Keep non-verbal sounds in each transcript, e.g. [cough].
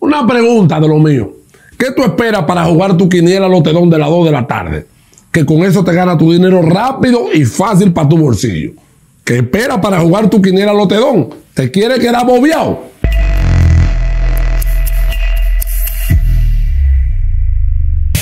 Una pregunta de lo mío. ¿Qué tú esperas para jugar tu quiniela lotedón de las 2 de la tarde? Que con eso te gana tu dinero rápido y fácil para tu bolsillo. ¿Qué esperas para jugar tu quiniela lotedón? ¿Te quiere quedar bobeado?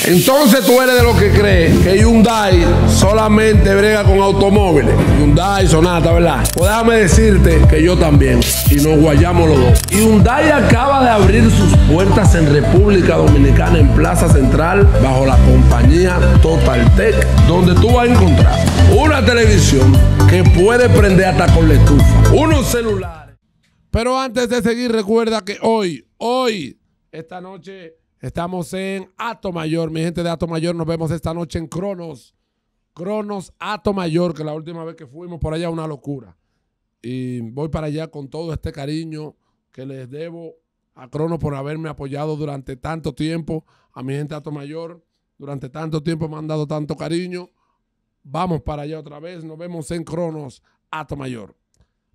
Entonces tú eres de los que cree que Hyundai solamente brega con automóviles. Hyundai, Sonata, ¿verdad? Pues déjame decirte que yo también. Y nos guayamos los dos. Hyundai acaba de abrir sus puertas en República Dominicana, en Plaza Central, bajo la compañía Total Tech, donde tú vas a encontrar una televisión que puede prender hasta con la estufa, unos celulares. Pero antes de seguir, recuerda que hoy, hoy, esta noche Estamos en Ato Mayor, mi gente de Ato Mayor. Nos vemos esta noche en Cronos. Cronos Ato Mayor, que la última vez que fuimos por allá una locura. Y voy para allá con todo este cariño que les debo a Cronos por haberme apoyado durante tanto tiempo. A mi gente de Ato Mayor, durante tanto tiempo me han dado tanto cariño. Vamos para allá otra vez. Nos vemos en Cronos Ato Mayor.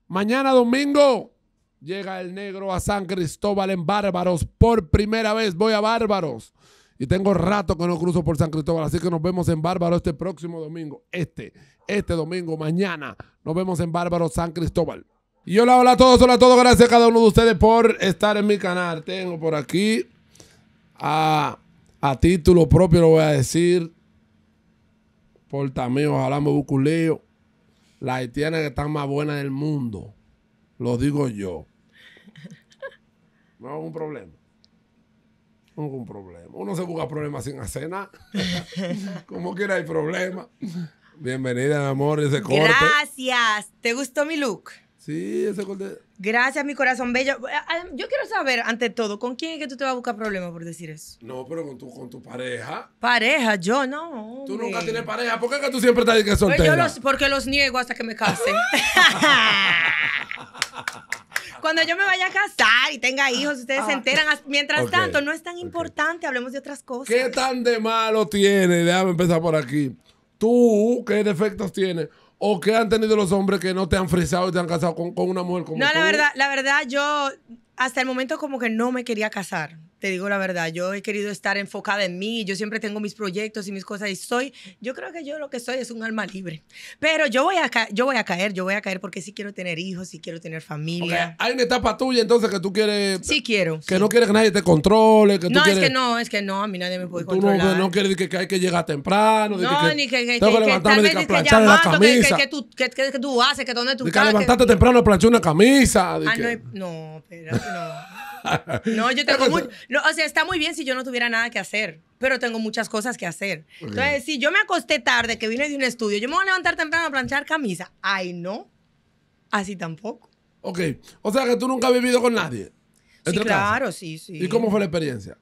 Mañana domingo. Llega el negro a San Cristóbal en Bárbaros. Por primera vez voy a Bárbaros. Y tengo rato que no cruzo por San Cristóbal. Así que nos vemos en Bárbaros este próximo domingo. Este, este domingo, mañana. Nos vemos en Bárbaros, San Cristóbal. Y hola, hola a todos, hola a todos. Gracias a cada uno de ustedes por estar en mi canal. Tengo por aquí a, título propio, lo voy a decir. Por también, ojalá me busque La haitiana que están más buena del mundo. Lo digo yo. No es un problema. No es un problema. Uno se busca problemas sin hacer nada. [laughs] Como quiera hay problema. Bienvenida, mi amor, ese corte. Gracias. ¿Te gustó mi look? Sí, ese corte. Gracias, mi corazón bello. Ah, yo quiero saber, ante todo, ¿con quién es que tú te vas a buscar problemas por decir eso? No, pero con tu, pareja. Pareja, yo no. Tú nunca tienes pareja. ¿Por qué es que tú siempre estás que soltera? porque los niego hasta que me casen. [laughs] [laughs] Cuando yo me vaya a casar y tenga hijos, ustedes se ah. enteran. Mientras tanto, no es tan importante, hablemos de otras cosas. ¿Qué tan de malo tiene? Déjame empezar por aquí. Tú, ¿qué defectos tienes? ¿O qué han tenido los hombres que no te han frisado y te han casado con, con una mujer como No, la verdad, la verdad, yo hasta el momento como que no me quería casar te digo la verdad, yo he querido estar enfocada en mí, yo siempre tengo mis proyectos y mis cosas y soy, yo creo que yo lo que soy es un alma libre, pero yo voy a, caer, yo voy a caer, yo voy a caer porque sí quiero tener hijos, sí quiero tener familia. Hay una etapa tuya entonces que tú quieres... Sí quiero. Que no quieres que nadie te controle, que tú No, es que no, es que no, a mí nadie me puede controlar. Tú no, quieres que, hay que llegar temprano, no, que, ni que, que, tengo que, levantarme que, planchar la camisa. Que, tú, que, tú haces, que dónde tú... estás? que levantarte temprano a planchar una camisa. Ah, no, no, no no, yo tengo mucho. no, o sea, está muy bien si yo no tuviera nada que hacer, pero tengo muchas cosas que hacer. Entonces, si yo me acosté tarde, que vine de un estudio, yo me voy a levantar temprano a planchar camisa. Ay, no. Así tampoco. Ok, o sea que tú nunca has vivido con nadie. Sí, claro, sí, sí. ¿Y cómo fue la experiencia?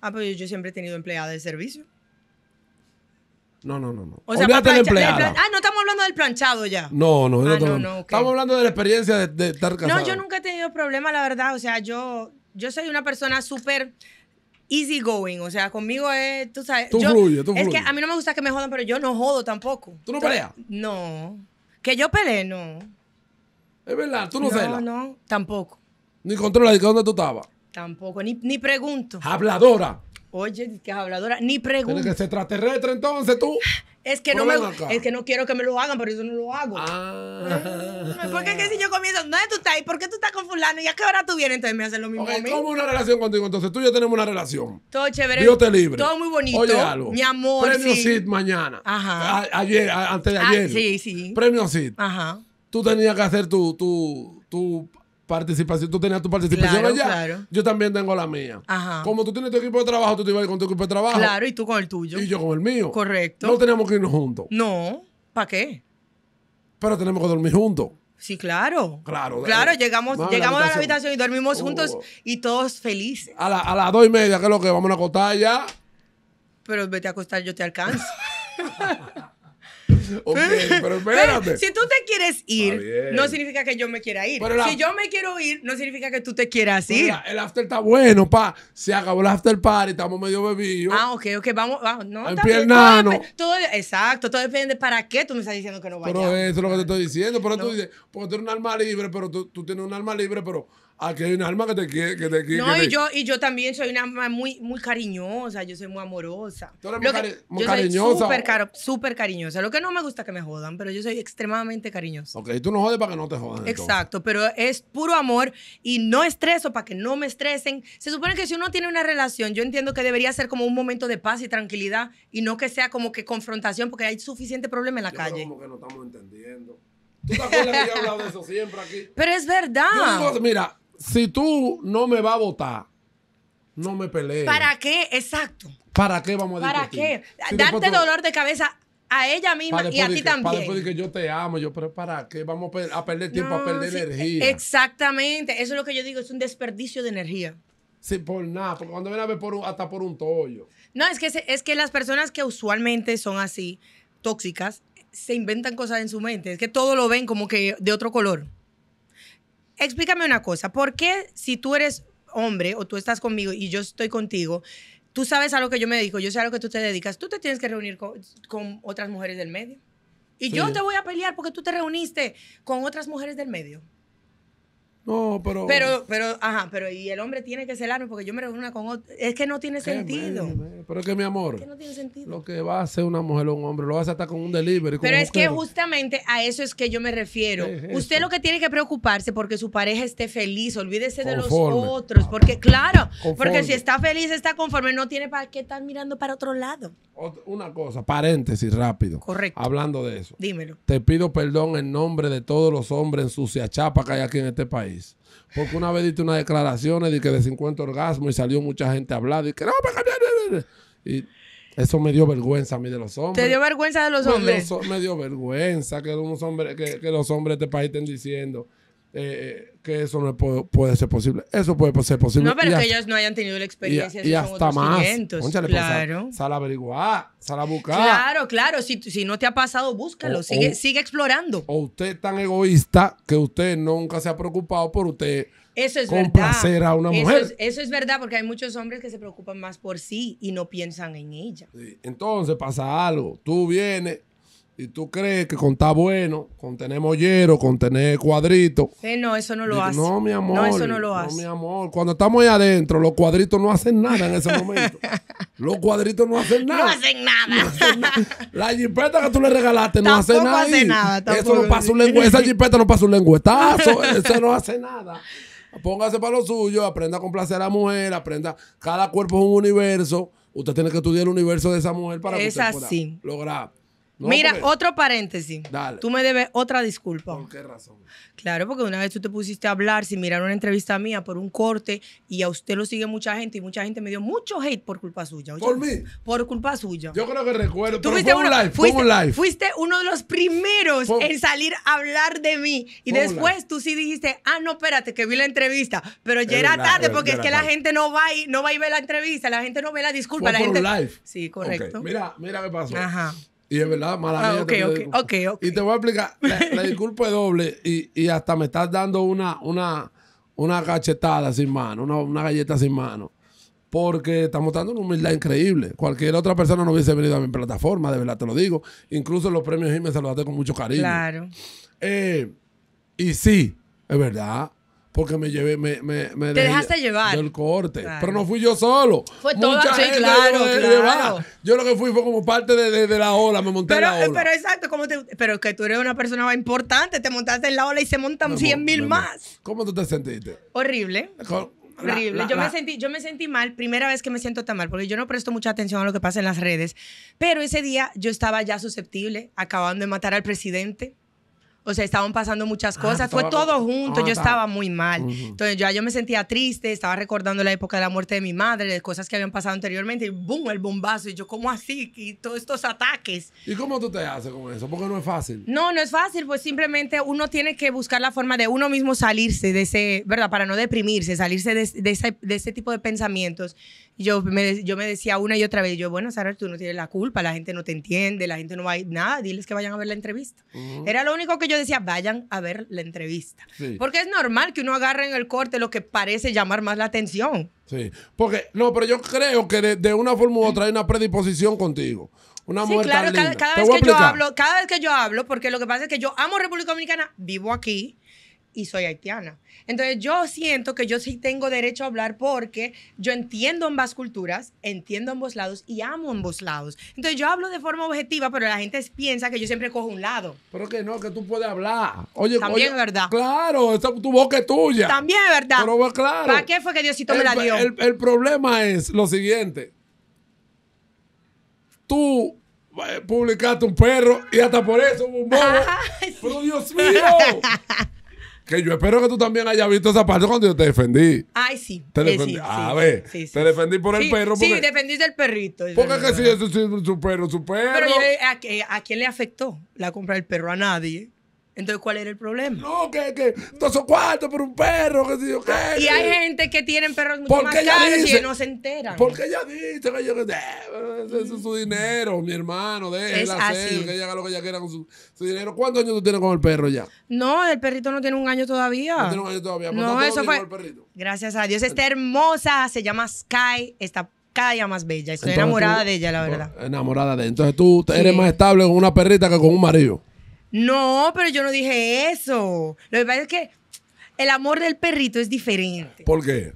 Ah, pues yo siempre he tenido empleada de servicio. No, no, no. no. O sea, ah, no estamos hablando del planchado ya. No, no, no, ah, no estamos hablando de la experiencia de, estar casado. No, yo nunca he tenido problemas, la verdad. O sea, yo, yo soy una persona súper easy going. O sea, conmigo es, tú sabes. Tú fluye, Es que a mí no me gusta que me jodan, pero yo no jodo tampoco. ¿Tú no peleas? No. Que yo peleé, no. Es verdad, tú no celas. No, no, tampoco. Ni controla de dónde tú estabas. Tampoco, ni, ni pregunto. Habladora. Oye, que habladora, ni pregunta. Tienes que ser extraterrestre entonces tú. Es que, no me, es que no quiero que me lo hagan, pero yo no lo hago. Ah. ¿Por qué que si yo comienzo? ¿Dónde tú estás? ¿Y por qué tú estás con fulano? ¿Y a qué hora tú vienes? Entonces me hacen lo mismo. Okay, ¿Cómo una relación contigo? Entonces tú y yo tenemos una relación. Todo chévere. Dios te libre. Todo muy bonito. Oye Mi amor. Premio Sid mañana. Ajá. ayer, antes de ah, ayer. sí, sí. Premio Sid. Ajá. Tú tenías que hacer tu, tu, tu participación, tú tenías tu participación allá, yo también tengo la mía. Como tú tienes tu equipo de trabajo, tú te ibas con tu equipo de trabajo. Claro, y tú con el tuyo. Y yo con el mío. Correcto. No teníamos que irnos juntos. No, ¿para qué? Pero tenemos que dormir juntos. Sí, claro. Claro. Claro, llegamos, llegamos a la habitación y dormimos oh. juntos y todos felices. A, a las dos y media, ¿qué es lo que? Vamos a acostar ya. Pero vete a acostar, yo te alcanzo. [laughs] Ok, pero espérate. si tú te quieres ir, no significa que yo me quiera ir. Si yo me quiero ir, no significa que tú te quieras ir. el after está bueno, pa. Se acabó el after party, estamos medio bebidos. Ah, ok, ok, vamos. vamos. No, en Todo, exacto, todo depende para qué tú me estás diciendo que no vayas. Pero eso es lo que te estoy diciendo. Pero tú dices, pues tener un alma libre, pero tú, tú tienes un alma libre, pero Aquí hay un alma que te quiere. no, y, yo, y yo también soy una alma muy, muy cariñosa, yo soy muy amorosa. Tú eres muy, cariñosa. Súper cariñosa. Lo que no me gusta es que me jodan, pero yo soy extremadamente cariñosa. Ok, tú no jodes para que no te jodan. Exacto, pero es puro amor y no estreso para que no me estresen. Se supone que si uno tiene una relación, yo entiendo que debería ser como un momento de paz y tranquilidad y no que sea como que confrontación porque hay suficiente problema en la calle. como que no estamos entendiendo. ¿Tú te acuerdas que yo he hablado de eso siempre aquí? Pero es verdad. mira, si tú no me vas a votar, no me pelees. ¿Para qué? Exacto. ¿Para qué vamos a ¿Para qué? Darte dolor de cabeza a ella misma y a ti también. Para después de que yo te amo, yo, pero ¿para qué? Vamos a, perder tiempo, a perder energía. Exactamente. Eso es lo que yo digo, es un desperdicio de energía. Sí, por nada, porque cuando ven a ver hasta por un tollo. No, es que, es que las personas que usualmente son así, tóxicas, se inventan cosas en su mente. Es que todo lo ven como que de otro color explícame una cosa, ¿por qué si tú eres hombre o tú estás conmigo y yo estoy contigo, tú sabes a lo que yo me dedico, yo sé a lo que tú te dedicas, tú te tienes que reunir con, otras mujeres del medio? Y yo te voy a pelear porque tú te reuniste con otras mujeres del medio. No, pero. Pero, pero, ajá, pero y el hombre tiene que celarme porque yo me reúno con otro. Es que no tiene sentido. Pero es que, mi amor. Lo que va a hacer una mujer o un hombre, lo va a hacer con un delivery. pero es que justamente a eso es que yo me refiero. Usted lo que tiene que preocuparse porque su pareja esté feliz. Olvídese de los otros. Porque, claro, porque si está feliz, está conforme, no tiene para qué estar mirando para otro lado. una cosa, paréntesis rápido. Correcto. Hablando de eso. Dímelo. Te pido perdón en nombre de todos los hombres en sucia chapa que hay aquí en este país. Porque una vez diste unas declaraciones de que de 50 orgasmos y salió mucha gente a y que no, para cambiar. Y eso me dio vergüenza a mí de los hombres. ¿Te dio vergüenza de los hombres? me dio vergüenza que los hombres, que, que los hombres de este país estén diciendo eh, eh, que eso no puede, ser posible. Eso puede ser posible. No, pero que ellos no hayan tenido la experiencia. Y, y hasta más. Pues, claro. sal a averiguar, sal a buscar. Claro, claro. Si, si no te ha pasado, búscalo. sigue, sigue explorando. O usted es tan egoísta que usted nunca se ha preocupado por usted. Eso es verdad. a una mujer. Eso es, verdad, porque hay muchos hombres que se preocupan más por sí y no piensan en ella. Entonces pasa algo. Tú vienes y tú crees que con estar bueno, con tener mollero, con tener cuadrito. Eh, no, eso no lo hace. No, mi amor. No, eso no lo hace. no, mi amor. Cuando estamos ahí adentro, los cuadritos no hacen nada en ese [laughs] momento. los cuadritos no hacen nada. No hacen nada. La jipeta que tú le regalaste no hace nada. Hace nada eso no pasa un lengua, esa jipeta no pasa un lengüetazo. [laughs] eso no hace nada. Póngase para lo suyo, aprenda a complacer a la mujer, aprenda. Cada cuerpo es un universo. Usted tiene que estudiar el universo de esa mujer para es que usted así. pueda lograr Mira, otro paréntesis. Dale. Tú me debes otra disculpa. ¿Por qué razón? Claro, porque una vez tú te pusiste a hablar sin mirar una entrevista mía por un corte y a usted lo sigue mucha gente y mucha gente me dio mucho hate por culpa suya. ¿Por mí? Por culpa suya. Yo creo que recuerdo. fuiste, un live, fuiste, fuiste uno de los primeros en salir a hablar de mí. Y después tú sí dijiste, ah, no, espérate, que vi la entrevista. Pero ya era, tarde porque es que la gente no va, y, no va y la entrevista, la gente no ve la disculpa. la por gente... live. Sí, correcto. Mira, mira qué pasó. Ajá. Y es verdad, mala ah, ok, okay, ok, Y te voy a explicar, la, disculpa es doble y, hasta me estás dando una, una, una cachetada sin mano, una, galleta sin mano. Porque estamos dando una humildad increíble. Cualquier otra persona no hubiese venido a mi plataforma, de verdad te lo digo. Incluso los premios Jiménez se los con mucho cariño. Claro. Eh, y sí, es verdad porque me llevé, me, me, dejaste llevar. Del corte. Pero no fui yo solo. Fue toda claro, Yo lo que fui fue como parte de, la ola, me monté pero, en la ola. Pero exacto, pero que tú eres una persona importante, te montaste en la ola y se montan cien mil más. ¿Cómo tú te sentiste? Horrible. horrible. yo, Me sentí, yo me sentí mal, primera vez que me siento tan mal, porque yo no presto mucha atención a lo que pasa en las redes, pero ese día yo estaba ya susceptible, acabando de matar al presidente o sea, estaban pasando muchas ah, cosas, fue todo junto, ah, yo estaba muy mal. Entonces ya yo me sentía triste, estaba recordando la época de la muerte de mi madre, de cosas que habían pasado anteriormente, y boom, el bombazo, y yo, ¿cómo así? Y todos estos ataques. ¿Y cómo tú te haces con eso? Porque no es fácil. No, no es fácil, pues simplemente uno tiene que buscar la forma de uno mismo salirse de ese, ¿verdad? Para no deprimirse, salirse de, ese, de tipo de pensamientos. Yo me, yo me decía una y otra vez, yo, bueno, Sara, tú no tienes la culpa, la gente no te entiende, la gente no va a ir, nada, diles que vayan a ver la entrevista. Era lo único que yo decía, vayan a ver la entrevista. Porque es normal que uno agarre en el corte lo que parece llamar más la atención. Sí, porque, no, pero yo creo que de, una forma u otra hay una predisposición contigo. Una mujer claro, que yo hablo, cada vez que yo hablo, porque lo que pasa es que yo amo República Dominicana, vivo aquí, y soy haitiana. Entonces yo siento que yo sí tengo derecho a hablar porque yo entiendo ambas culturas, entiendo ambos lados y amo ambos lados. Entonces yo hablo de forma objetiva, pero la gente piensa que yo siempre cojo un lado. Pero que no, que tú puedes hablar. Oye, También es verdad. Claro, esa, tu boca es tuya. También es verdad. Pero pues, claro. ¿Para qué fue que Diosito me la dio? El, problema es lo siguiente. Tú eh, publicaste un perro y hasta por eso un bobo. [laughs] Pero Dios mío. [laughs] Que yo espero que tú también hayas visto esa parte cuando yo te defendí. Ay, sí. Te defendí. a ah, ver, te defendí por el perro. Porque, sí, defendí del perrito. Porque es que sí, es su perro, su perro. Pero eh, ¿a, ¿a, quién le afectó la compra del perro? A nadie. Entonces, ¿cuál era el problema? No, que, que todos o cuatro por un perro, que si qué. Y hay gente que tienen perros mucho más caros y no se enteran. Porque ella dice que yo que es su dinero, mi hermano, déjela hacer, que ella haga lo que ella quiera con su, dinero. ¿Cuántos años tú tienes con el perro ya? No, el perrito no tiene un año todavía. No tiene un año todavía. No, eso fue. Gracias a Dios. Está hermosa, se llama Sky, está cada día más bella. Estoy enamorada de ella, la verdad. Enamorada de ella. Entonces tú eres más estable con una perrita que con un marido. No, pero yo no dije eso. Lo que pasa es que el amor del perrito es diferente. ¿Por qué?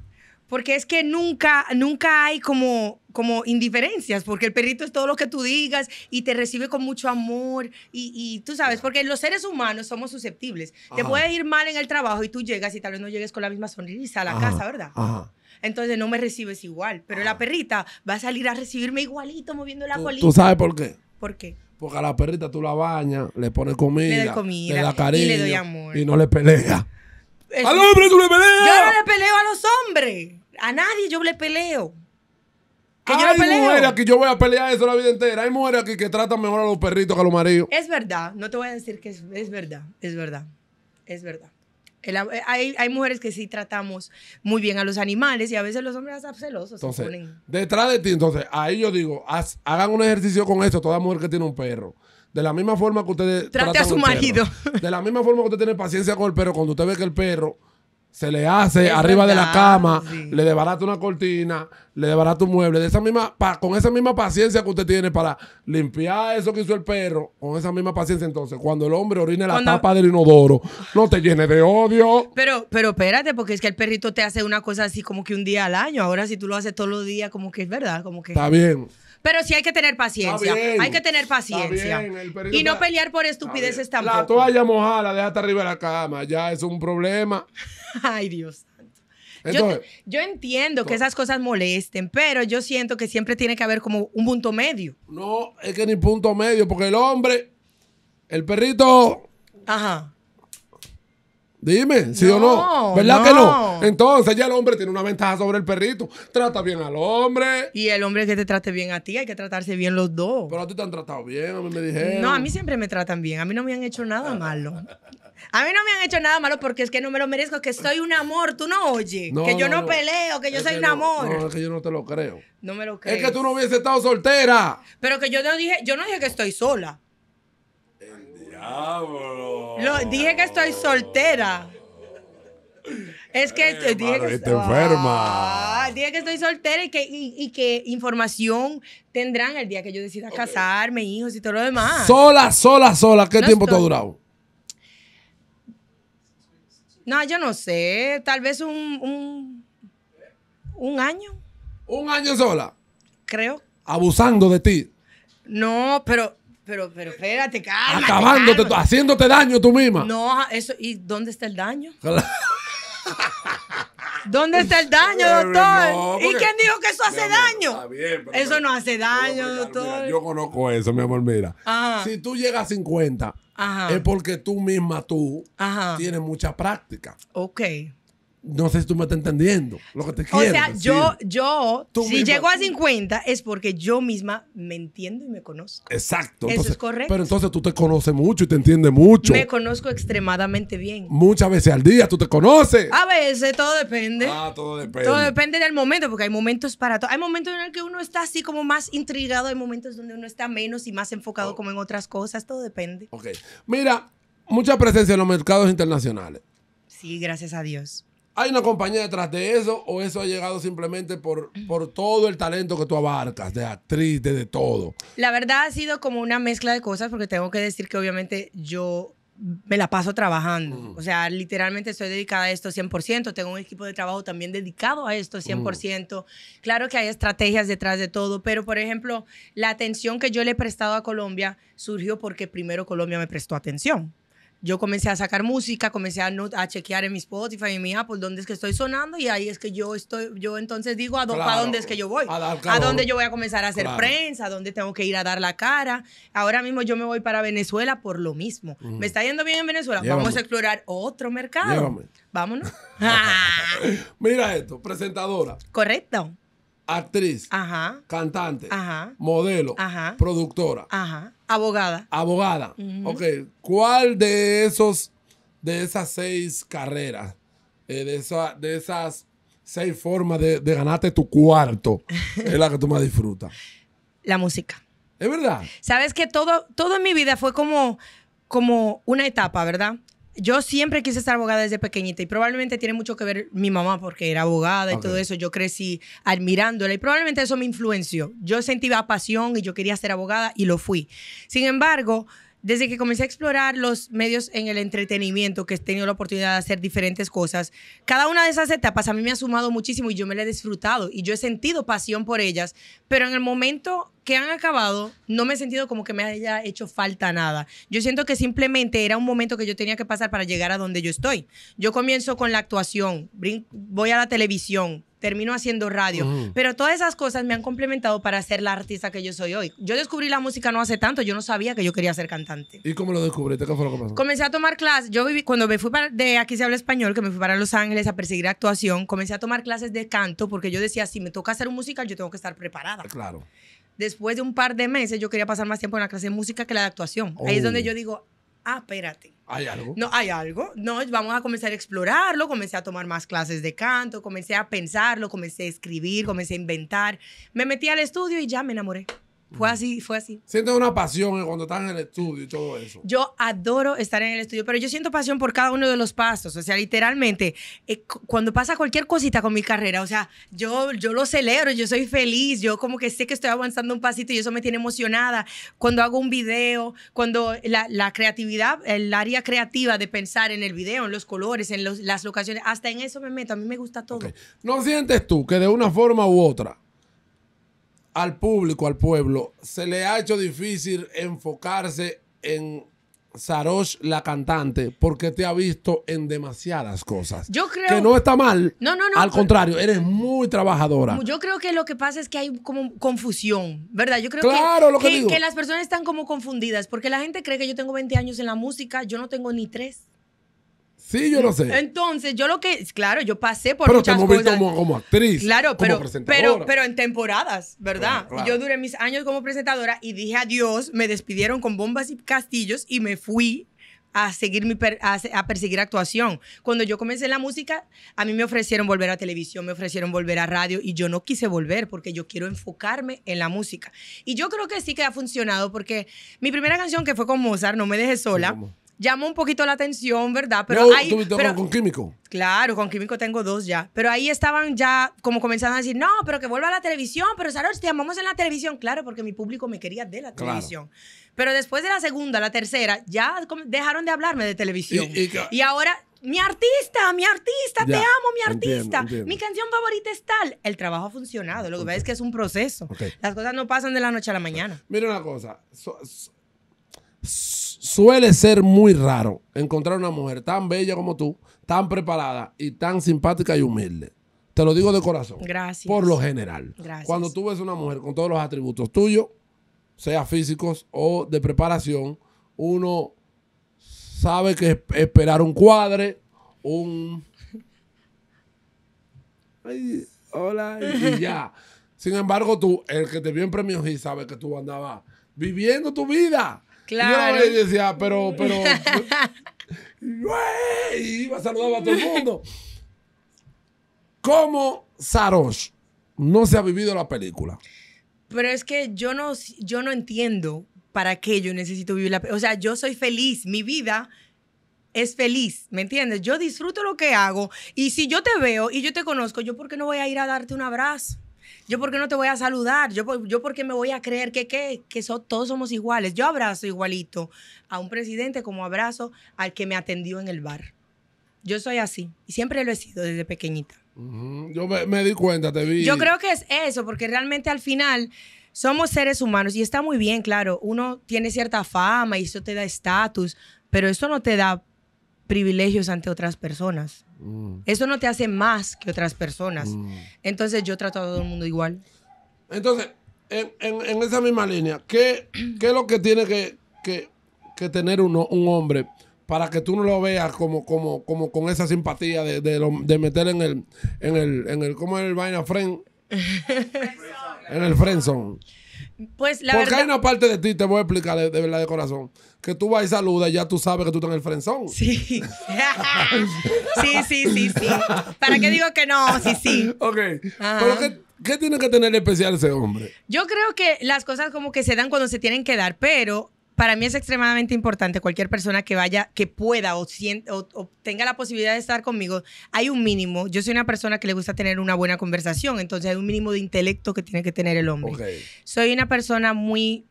Porque es que nunca, nunca hay como, como indiferencias, porque el perrito es todo lo que tú digas y te recibe con mucho amor. Y, tú sabes, porque los seres humanos somos susceptibles. Te puede ir mal en el trabajo y tú llegas y tal vez no llegues con la misma sonrisa a la casa, ¿verdad? entonces no me recibes igual. Pero la ah. perrita va a salir a recibirme igualito moviendo la colita. ¿Tú sabes por qué? ¿Por qué? Porque a la perrita tú la bañas, le pones comida, le, das cariño y, le doy amor. y no le peleas. ¡Al hombre tú le peleas! Yo no le peleo a los hombres. A nadie yo le peleo. Que Hay yo mujeres aquí, yo voy a pelear eso la vida entera. Hay mujeres aquí que tratan mejor a los perritos que a los maridos. Es verdad, no te voy a decir que es verdad, es verdad, es verdad. Eh, hay, hay, mujeres que sí tratamos muy bien a los animales y a veces los hombres hasta celosos entonces, Detrás de ti, entonces, ahí yo digo, hagan un ejercicio con esto, toda mujer que tiene un perro. De la misma forma que ustedes. Trate a su marido. de la misma forma que usted tiene paciencia con el perro, cuando usted ve que el perro se le hace arriba de la cama, le desbarata una cortina, le desbarata un mueble. De esa misma, con esa misma paciencia que usted tiene para limpiar eso que hizo el perro, con esa misma paciencia entonces, cuando el hombre orine la tapa del inodoro, no te llene de odio. Pero, pero espérate, porque es que el perrito te hace una cosa así como que un día al año. Ahora si tú lo haces todos los días, como que es verdad, como que... Está bien. Pero sí hay que tener paciencia. Hay que tener paciencia. y no pelear por estupideces tampoco. La toalla mojada deja hasta arriba de la cama. Ya es un problema. [laughs] Ay, Dios. yo, entiendo que esas cosas molesten, pero yo siento que siempre tiene que haber como un punto medio. No, es que ni punto medio, porque el hombre, el perrito, Ajá. Dime, ¿sí o no? ¿Verdad que no? Entonces ya el hombre tiene una ventaja sobre el perrito. Trata bien al hombre. Y el hombre que te trate bien a ti, hay que tratarse bien los dos. Pero a ti te han tratado bien, a mí me dijeron. No, a mí siempre me tratan bien. A mí no me han hecho nada malo. A mí no me han hecho nada malo porque es que no me lo merezco, que soy un amor. Tú no oyes. que yo no, peleo, que yo soy un amor. No, es que yo no te lo creo. No me lo creo. Es que tú no hubieses estado soltera. Pero que yo no dije, yo no dije que estoy sola. Lo, dije que estoy soltera. Es que te eh, dije que enferma. Ah, dije que estoy soltera y que, y, información tendrán el día que yo decida casarme, hijos y todo lo demás. Sola, sola, sola. ¿Qué tiempo todo te ha durado? No, yo no sé. Tal vez un, un, un año. ¿Un año sola? Creo. ¿Abusando de ti? No, pero pero, pero espérate, cálmate. Acabándote, haciéndote daño tú misma. No, ah, eso, ¿y dónde está el daño? ¿Dónde está el daño, doctor? ¿Y quién dijo que eso hace daño? eso no hace daño, doctor. yo conozco eso, mi amor, mira. Si tú llegas a 50, es porque tú misma, tú, tienes mucha práctica. Ok. No sé si tú me estás entendiendo lo que te quiero. O sea, yo, yo si llego a 50 es porque yo misma me entiendo y me conozco. Exacto. Eso es correcto. Pero entonces tú te conoces mucho y te entiendes mucho. Me conozco extremadamente bien. Muchas veces al día tú te conoces. A veces, todo depende. Ah, todo depende. Todo depende del momento, porque hay momentos para todo. Hay momentos en el que uno está así como más intrigado, hay momentos donde uno está menos y más enfocado oh. como en otras cosas, todo depende. Ok. Mira, mucha presencia en los mercados internacionales. Sí, gracias a Dios. ¿Hay una compañía detrás de eso o eso ha llegado simplemente por, por todo el talento que tú abarcas, de actriz, de, de, todo? La verdad ha sido como una mezcla de cosas porque tengo que decir que obviamente yo me la paso trabajando. O sea, literalmente estoy dedicada a esto 100%. Tengo un equipo de trabajo también dedicado a esto 100%. Claro que hay estrategias detrás de todo, pero por ejemplo, la atención que yo le he prestado a Colombia surgió porque primero Colombia me prestó atención yo comencé a sacar música, comencé a, chequear en mi Spotify y en mi Apple dónde es que estoy sonando y ahí es que yo estoy, yo entonces digo a, dónde es que yo voy, a, dónde yo voy a comenzar a hacer prensa, a dónde tengo que ir a dar la cara. Ahora mismo yo me voy para Venezuela por lo mismo. Me está yendo bien en Venezuela, vamos a explorar otro mercado. Vámonos. [laughs] [laughs] Mira esto, presentadora. Correcto actriz, cantante, modelo, productora, abogada. Abogada. ¿cuál de esos, de esas seis carreras, eh, de, de esas seis formas de, ganarte tu cuarto [laughs] es la que tú más disfrutas? La música. Es verdad. Sabes que todo, todo en mi vida fue como, como una etapa, ¿verdad? yo siempre quise ser abogada desde pequeñita y probablemente tiene mucho que ver mi mamá porque era abogada y todo eso. Yo crecí admirándola y probablemente eso me influenció. Yo sentía pasión y yo quería ser abogada y lo fui. Sin embargo, desde que comencé a explorar los medios en el entretenimiento, que he tenido la oportunidad de hacer diferentes cosas, cada una de esas etapas a mí me ha sumado muchísimo y yo me la he disfrutado y yo he sentido pasión por ellas, pero en el momento que han acabado, no me he sentido como que me haya hecho falta nada. Yo siento que simplemente era un momento que yo tenía que pasar para llegar a donde yo estoy. Yo comienzo con la actuación, voy a la televisión, termino haciendo radio. Pero todas esas cosas me han complementado para ser la artista que yo soy hoy. Yo descubrí la música no hace tanto, yo no sabía que yo quería ser cantante. ¿Y cómo lo descubriste? ¿Qué fue lo que pasó? Comencé a tomar clases. Yo viví, cuando me fui para, de aquí se habla español, que me fui para Los Ángeles a perseguir actuación, comencé a tomar clases de canto porque yo decía, si me toca hacer un musical, yo tengo que estar preparada. Claro después de un par de meses, yo quería pasar más tiempo en la clase de música que la de actuación. Ahí es donde oh. yo digo, ah, espérate. ¿Hay algo? No, hay algo. No, vamos a comenzar a explorarlo. Comencé a tomar más clases de canto, comencé a pensarlo, comencé a escribir, comencé a inventar. Me metí al estudio y ya me enamoré. Fue así, fue así. Siento una pasión cuando estás en el estudio y todo eso. Yo adoro estar en el estudio, pero yo siento pasión por cada uno de los pasos. O sea, literalmente, eh, cuando pasa cualquier cosita con mi carrera, o sea, yo, yo lo celebro, yo soy feliz, yo como que sé que estoy avanzando un pasito y eso me tiene emocionada. Cuando hago un video, cuando la, creatividad, el área creativa de pensar en el video, en los colores, en las locaciones, hasta en eso me meto. A mí me gusta todo. ¿No sientes tú que de una forma u otra al público, al pueblo, se le ha hecho difícil enfocarse en Sarosh la cantante porque te ha visto en demasiadas cosas. Yo creo que no está mal. No, no, no. Al contrario, eres muy trabajadora. Yo creo que lo que pasa es que hay como confusión, ¿verdad? Yo creo claro, que, lo que, que, las personas están como confundidas porque la gente cree que yo tengo 20 años en la música, yo no tengo ni tres. Sí, yo lo sé. Entonces, yo lo que, claro, yo pasé por pero te moviste Como, actriz. Claro, pero, pero, pero en temporadas, ¿verdad? Yo duré mis años como presentadora y dije adiós, me despidieron con bombas y castillos y me fui a seguir mi a, perseguir actuación. Cuando yo comencé la música, a mí me ofrecieron volver a televisión, me ofrecieron volver a radio y yo no quise volver porque yo quiero enfocarme en la música. Y yo creo que sí que ha funcionado porque mi primera canción que fue con Mozart, No me dejes sola. Llamó un poquito la atención, ¿verdad? Pero ahí, pero, con químico. Claro, con químico tengo dos ya. Pero ahí estaban ya como comenzando a decir, no, pero que vuelva a la televisión, pero Saros, te amamos en la televisión. Claro, porque mi público me quería de la televisión. Pero después de la segunda, la tercera, ya dejaron de hablarme de televisión. y, ahora mi artista, mi artista, te amo, mi artista. Mi canción favorita es tal. El trabajo ha funcionado. Lo que pasa es que es un proceso. Las cosas no pasan de la noche a la mañana. Mira una cosa suele ser muy raro encontrar una mujer tan bella como tú, tan preparada y tan simpática y humilde. Te lo digo de corazón. Gracias. Por lo general. Gracias. Cuando tú ves una mujer con todos los atributos tuyos, sea físicos o de preparación, uno sabe que esperar un cuadre, un... Ay, hola, y [laughs] ya. Sin embargo, tú, el que te vio en Premio y sabe que tú andabas viviendo tu vida Claro. Yo decía, pero, pero. [laughs] y iba a saludar a todo el mundo. ¿Cómo Sarosh no se ha vivido la película? Pero es que yo no, yo no entiendo para qué yo necesito vivir la película. O sea, yo soy feliz. Mi vida es feliz, ¿me entiendes? Yo disfruto lo que hago y si yo te veo y yo te conozco, yo por qué no voy a ir a darte un abrazo. Yo por qué no te voy a saludar, yo, yo qué me voy a creer que, que, todos somos iguales. Yo abrazo igualito a un presidente como abrazo al que me atendió en el bar. Yo soy así y siempre lo he sido desde pequeñita. Yo me, me, di cuenta, te vi. Yo creo que es eso, porque realmente al final somos seres humanos y está muy bien, claro, uno tiene cierta fama y eso te da estatus, pero eso no te da privilegios ante otras personas. Mm. Eso no te hace más que otras personas. Mm. Entonces yo trato a todo el mundo igual. Entonces, en, esa misma línea, ¿qué, es lo que tiene que, que, tener uno, un hombre para que tú no lo veas como, como, como con esa simpatía de, meter en el, en el, en el, ¿cómo es el vaina friend? [laughs] en el friendzone. Pues la Porque hay una parte de ti, te voy a explicar de verdad de corazón, que tú vas y saludas, ya tú sabes que tú estás en el frenzón. Sí. [laughs] sí, sí, sí, sí. ¿Para qué digo que no? Sí, sí. Ok. Pero ¿qué, tiene que tener especial ese hombre? Yo creo que las cosas como que se dan cuando se tienen que dar, pero para mí es extremadamente importante cualquier persona que vaya, que pueda o, tenga la posibilidad de estar conmigo. Hay un mínimo. Yo soy una persona que le gusta tener una buena conversación, entonces hay un mínimo de intelecto que tiene que tener el hombre. Soy una persona muy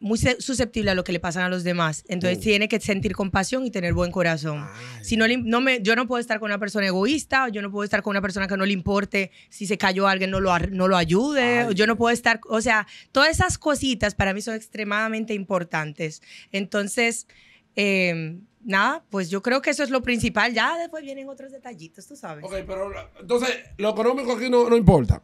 muy susceptible a lo que le pasan a los demás. Entonces oh. tiene que sentir compasión y tener buen corazón. Si no, no me, yo no puedo estar con una persona egoísta, o yo no puedo estar con una persona que no le importe si se cayó alguien, no lo, no lo ayude, yo no puedo estar, o sea, todas esas cositas para mí son extremadamente importantes. Entonces, em, nada, pues yo creo que eso es lo principal. Ya después vienen otros detallitos, tú sabes. Ok, pero entonces lo económico aquí no, no importa.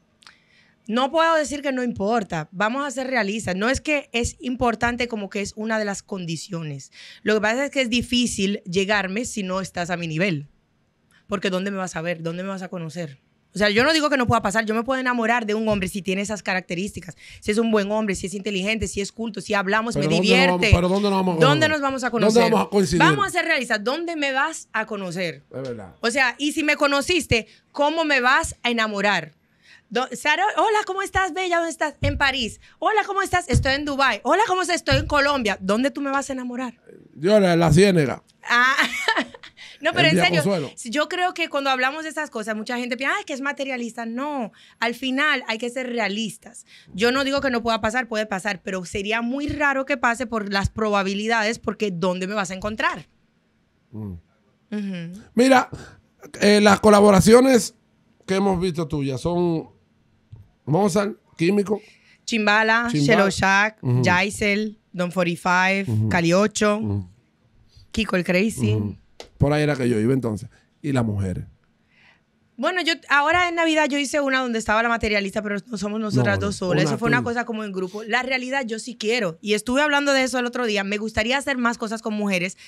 No puedo decir que no importa, vamos a ser realistas. No es que es importante como que es una de las condiciones. Lo que pasa es que es difícil llegarme si no estás a mi nivel. Porque ¿dónde me vas a ver? ¿Dónde me vas a conocer? O sea, yo no digo que no pueda pasar, yo me puedo enamorar de un hombre si tiene esas características, si es un buen hombre, si es inteligente, si es culto, si hablamos, me divierte. pero ¿dónde nos vamos a conocer? vamos a ser realistas, ¿dónde me vas a conocer? O sea, y si me conociste, ¿cómo me vas a enamorar? Sara, hola, ¿cómo estás, Bella? ¿Dónde estás? En París. Hola, ¿cómo estás? Estoy en Dubai. Hola, ¿cómo estás? Estoy en Colombia. ¿Dónde tú me vas a enamorar? Yo, en la ciénega. Ah, [laughs] no, pero en serio, yo creo que cuando hablamos de esas cosas, mucha gente piensa, ay, que es materialista. No, al final hay que ser realistas. Yo no digo que no pueda pasar, puede pasar, pero sería muy raro que pase por las probabilidades, porque ¿dónde me vas a encontrar? Mm. Mira, eh, las colaboraciones que hemos visto tuyas son Mozart, Químico. Chimbala, Chimbala. Jaisel, Don 45, Cali 8, Kiko el Crazy. Por ahí era que yo iba entonces. Y las mujeres. Bueno, yo ahora en Navidad yo hice una donde estaba la materialista, pero no somos nosotras dos solas. Eso fue una cosa como en grupo. La realidad yo sí quiero. Y estuve hablando de eso el otro día. Me gustaría hacer más cosas con mujeres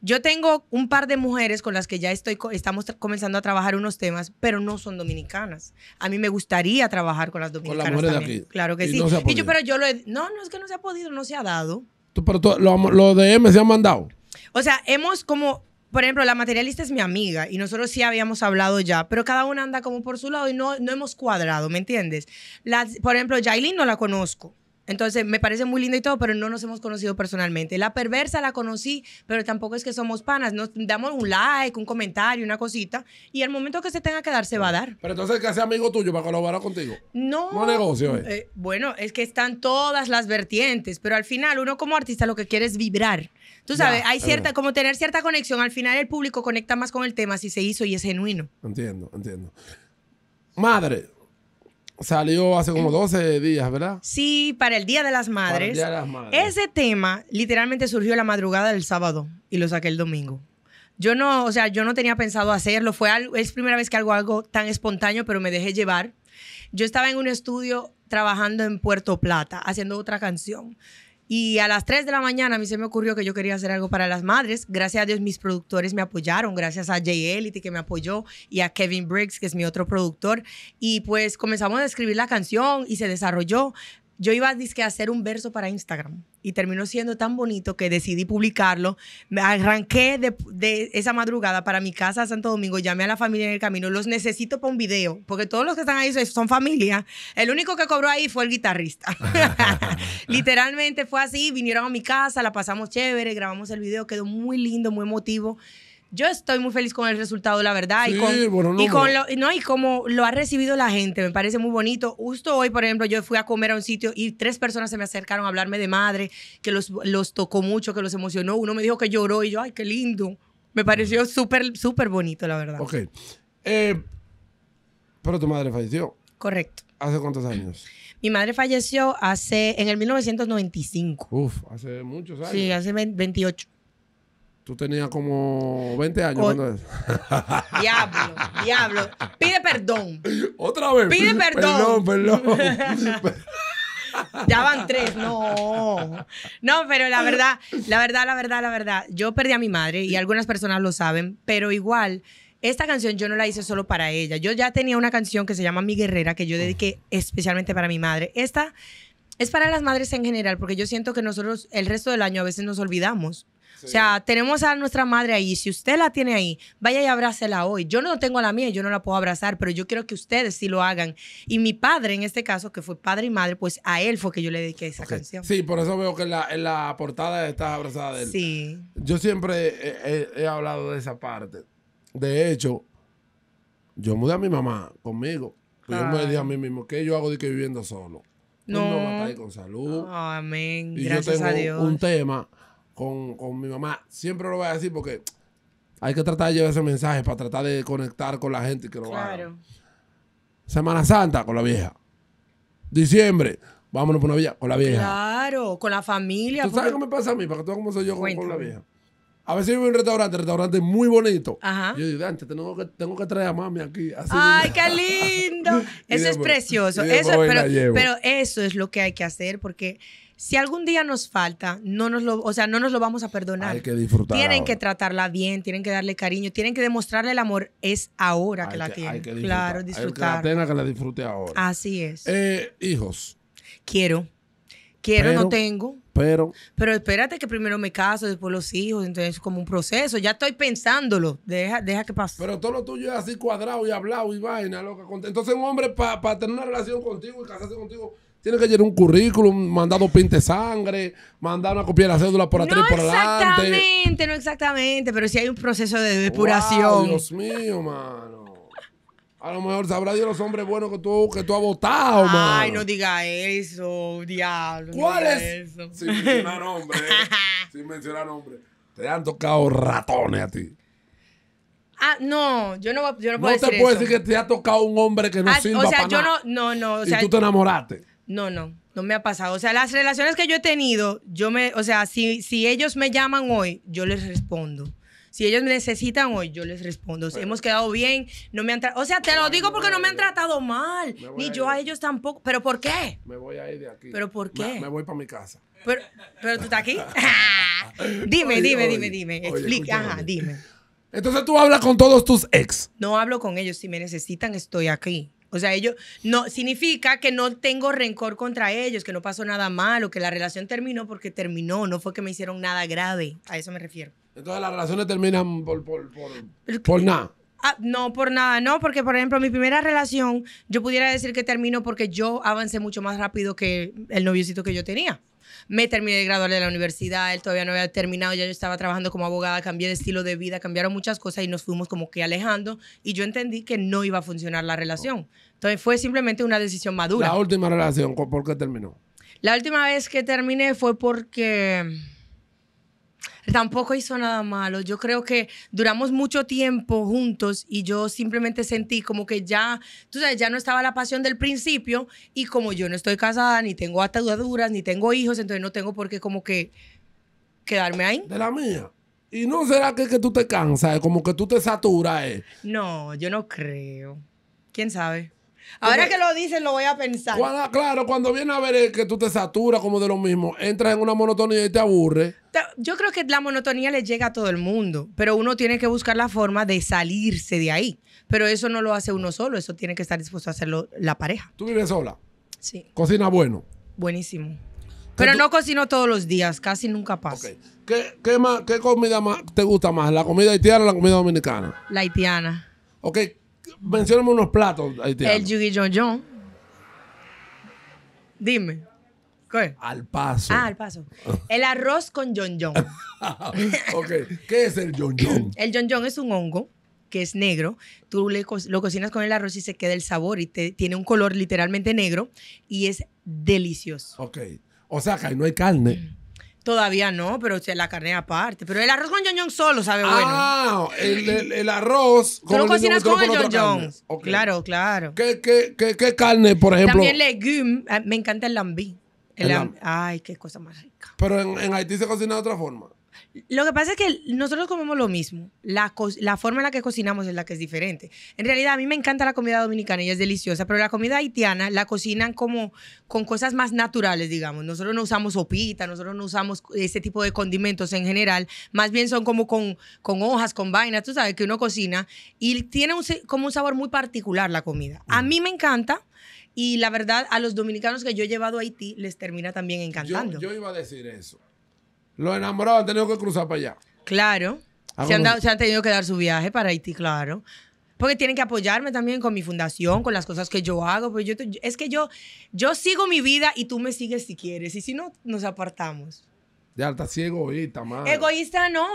yo tengo un par de mujeres con las que ya estoy, estamos comenzando a trabajar unos temas, pero no son dominicanas. A mí me gustaría trabajar con las dominicanas. Con las mujeres de aquí. Claro que sí. pero yo lo he, no, no es que no se ha podido, no se ha dado. pero los lo, DM se han mandado. O sea, hemos como por ejemplo, la materialista es mi amiga y nosotros sí habíamos hablado ya, pero cada una anda como por su lado y no, no hemos cuadrado, ¿me entiendes? por ejemplo, Jailin no la conozco. Entonces, me parece muy lindo y todo, pero no nos hemos conocido personalmente. La perversa la conocí, pero tampoco es que somos panas. Nos damos un like, un comentario, una cosita, y al momento que se tenga que dar, se va a dar. Pero entonces, ¿qué hace amigo tuyo para colaborar contigo? No. No negocio, eh. ¿eh? Bueno, es que están todas las vertientes, pero al final, uno como artista lo que quiere es vibrar. Tú sabes, hay cierta, como tener cierta conexión. Al final, el público conecta más con el tema si se hizo y es genuino. Entiendo, entiendo. Madre, Salió hace como 12 días, ¿verdad? Sí, para el Día de las Madres. Para el Día de las Madres. Ese tema literalmente surgió la madrugada del sábado y lo saqué el domingo. Yo no, o sea, yo no tenía pensado hacerlo. Fue es primera vez que hago algo tan espontáneo, pero me dejé llevar. Yo estaba en un estudio trabajando en Puerto Plata, haciendo otra canción. Y a las 3 de la mañana a mí se me ocurrió que yo quería hacer algo para las madres. Gracias a Dios mis productores me apoyaron, gracias a Jay Elite que me apoyó y a Kevin Briggs que es mi otro productor. Y pues comenzamos a escribir la canción y se desarrolló yo iba a hacer un verso para Instagram y terminó siendo tan bonito que decidí publicarlo. Me arranqué de, esa madrugada para mi casa a Santo Domingo, llamé a la familia en el camino, los necesito para un video, porque todos los que están ahí son familia. El único que cobró ahí fue el guitarrista. [laughs] Literalmente fue así, vinieron a mi casa, la pasamos chévere, grabamos el video, quedó muy lindo, muy emotivo yo estoy muy feliz con el resultado, la verdad. y con, y y como lo ha recibido la gente, me parece muy bonito. Justo hoy, por ejemplo, yo fui a comer a un sitio y tres personas se me acercaron a hablarme de madre, que los, tocó mucho, que los emocionó. Uno me dijo que lloró y yo, ay, qué lindo. Me pareció súper, súper bonito, la verdad. Ok. Eh, pero tu madre falleció. Correcto. ¿Hace cuántos años? Mi madre falleció hace, en el 1995. Uf, hace muchos años. Sí, hace 28. Tú tenías como 20 años. [laughs] Diablo, diablo. Pide perdón. Otra vez. Pide perdón. Perdón, perdón. [laughs] ya van tres, no. No, pero la verdad, la verdad, la verdad, la verdad. Yo perdí a mi madre y algunas personas lo saben, pero igual, esta canción yo no la hice solo para ella. Yo ya tenía una canción que se llama Mi Guerrera, que yo dediqué especialmente para mi madre. Esta es para las madres en general, porque yo siento que nosotros el resto del año a veces nos olvidamos o sea, tenemos a nuestra madre ahí. Si usted la tiene ahí, vaya y abrázela hoy. Yo no tengo a la mía, yo no la puedo abrazar, pero yo quiero que ustedes sí lo hagan. Y mi padre, en este caso, que fue padre y madre, pues a él fue que yo le dediqué esa canción. Sí, por eso veo que en la, portada estás abrazada de él. Sí. Yo siempre he, hablado de esa parte. De hecho, yo mudé a mi mamá conmigo. yo me dije a mí mismo, ¿qué yo hago de que viviendo solo? No. no con salud. amén. Gracias a Dios. Un tema con, mi mamá, siempre lo voy a decir porque hay que tratar de llevar ese mensaje para tratar de conectar con la gente que lo claro. Semana Santa con la vieja. Diciembre, vámonos por una vieja con la vieja. Claro, con la familia. ¿Tú sabes qué me pasa a mí? Para tú soy yo con la vieja. A veces yo un restaurante, restaurante muy bonito. Ajá. Yo digo, antes tengo que, traer a mami aquí. ¡Ay, qué lindo! [laughs] eso es precioso. pero, eso es lo que hay que hacer porque si algún día nos falta, no nos lo, o sea, no nos lo vamos a perdonar. Hay que disfrutar. Tienen que tratarla bien, tienen que darle cariño, tienen que demostrarle el amor. Es ahora que, la tienen. claro, disfrutar. Hay que la pena que la disfrute ahora. Así es. Eh, hijos. Quiero. Quiero, no tengo pero... Pero espérate que primero me caso, después los hijos, entonces es como un proceso, ya estoy pensándolo, deja, deja que pase. Pero todo lo tuyo es así cuadrado y hablado y vaina, loca. Entonces un hombre para tener una relación contigo y casarse contigo... Tiene que llenar un currículum, mandar dos pintes sangre, mandar una copia de la cédula por atrás y por adelante. No exactamente, no exactamente, pero sí hay un proceso de depuración. Dios mío, mano. A lo mejor sabrá Dios los hombres buenos que tú, que tú has votado, mano. Ay, no diga eso, diablo. ¿Cuál es? [laughs] Sin mencionar nombre. ¿eh? [laughs] sin mencionar nombre. Te han tocado ratones a ti. Ah, no, yo no, yo no puedo no te puedo decir que te ha tocado un hombre que no para ah, sirva O sea, yo no, no, no. O sea, y tú te enamoraste. No, no, no me ha pasado. O sea, las relaciones que yo he tenido, yo me, o sea, si, si ellos me llaman hoy, yo les respondo. Si ellos me necesitan hoy, yo les respondo. Si hemos quedado bien, no me han O sea, te lo digo porque no me han tratado mal. Ni yo a ellos tampoco. ¿Pero por qué? Me voy a ir de aquí. ¿Pero por qué? Me, voy para mi casa. ¿Pero, tú estás aquí? [laughs] [laughs] dime, dime, dime, dime, Explica, ajá, dime. Entonces tú hablas con todos tus ex. No hablo con ellos. Si me necesitan, estoy aquí. O sea, ellos no significa que no tengo rencor contra ellos, que no pasó nada malo, que la relación terminó porque terminó, no fue que me hicieron nada grave. A eso me refiero. Entonces las relaciones terminan por, por, nada. Ah, no, por nada, no, porque por ejemplo, mi primera relación, yo pudiera decir que terminó porque yo avancé mucho más rápido que el noviocito que yo tenía. Me terminé de graduar de la universidad, él todavía no había terminado, ya yo estaba trabajando como abogada, cambié de estilo de vida, cambiaron muchas cosas y nos fuimos como que alejando y yo entendí que no iba a funcionar la relación. Entonces fue simplemente una decisión madura. La última relación, ¿por qué terminó? La última vez que terminé fue porque tampoco hizo nada malo. Yo creo que duramos mucho tiempo juntos y yo simplemente sentí como que ya, tú sabes, ya no estaba la pasión del principio y como yo no estoy casada, ni tengo ataduras, ni tengo hijos, entonces no tengo por qué como que quedarme ahí. De la mía. ¿Y no será que, que tú te cansas, como que tú te saturas? Eh. No, yo no creo. ¿Quién sabe? Ahora que lo dices, lo voy a pensar. claro, cuando viene a ver que tú te saturas como de lo mismo, entras en una monotonía y te aburre. Yo creo que la monotonía le llega a todo el mundo, pero uno tiene que buscar la forma de salirse de ahí. Pero eso no lo hace uno solo, eso tiene que estar dispuesto a hacerlo la pareja. ¿Tú vives sola? Sí. ¿Cocina bueno? Buenísimo. Pero no cocino todos los días, casi nunca pasa. Okay. ¿Qué, ¿Qué comida más te gusta más? ¿La comida haitiana o la comida dominicana? La haitiana. Ok, Mencioname unos platos El El yugi Dime. ¿Qué? Al paso. Ah, al paso. El arroz con yon yon. [laughs] ok. ¿Qué es el yon [clears throat] el yon es un hongo que es negro, tú lo cocinas con el arroz y se queda el sabor y tiene un color literalmente negro y es delicioso. Ok. O sea, que ahí no hay carne. [clears throat] Todavía no, pero la carne aparte. Pero el arroz con ñoñón solo sabe ah, bueno. Ah, el, arroz Tú lo cocinas con, el Claro, claro. ¿Qué, ¿Qué, carne, por ejemplo? También legume. Ah, me encanta el lambí. Ay, qué cosa más rica. Pero en, en Haití se cocina de otra forma. Lo que pasa es que nosotros comemos lo mismo. La, forma en la que cocinamos es la que es diferente. En realidad, a mí me encanta la comida dominicana, ella es deliciosa, pero la comida haitiana la cocinan como con cosas más naturales, digamos. Nosotros no usamos sopita, nosotros no usamos ese tipo de condimentos en general. Más bien son como con, con hojas, con vainas, tú sabes, que uno cocina. Y tiene un, como un sabor muy particular la comida. A mí me encanta. Y la verdad, a los dominicanos que yo he llevado a Haití les termina también encantando. yo, yo iba a decir eso los enamorados han tenido que cruzar para allá. Claro. Ah, se, han tenido que dar su viaje para Haití, claro. Porque tienen que apoyarme también con mi fundación, con las cosas que yo hago. Pues yo, es que yo, yo sigo mi vida y tú me sigues si quieres. Y si no, nos apartamos. Ya estás así egoísta, madre. Egoísta no,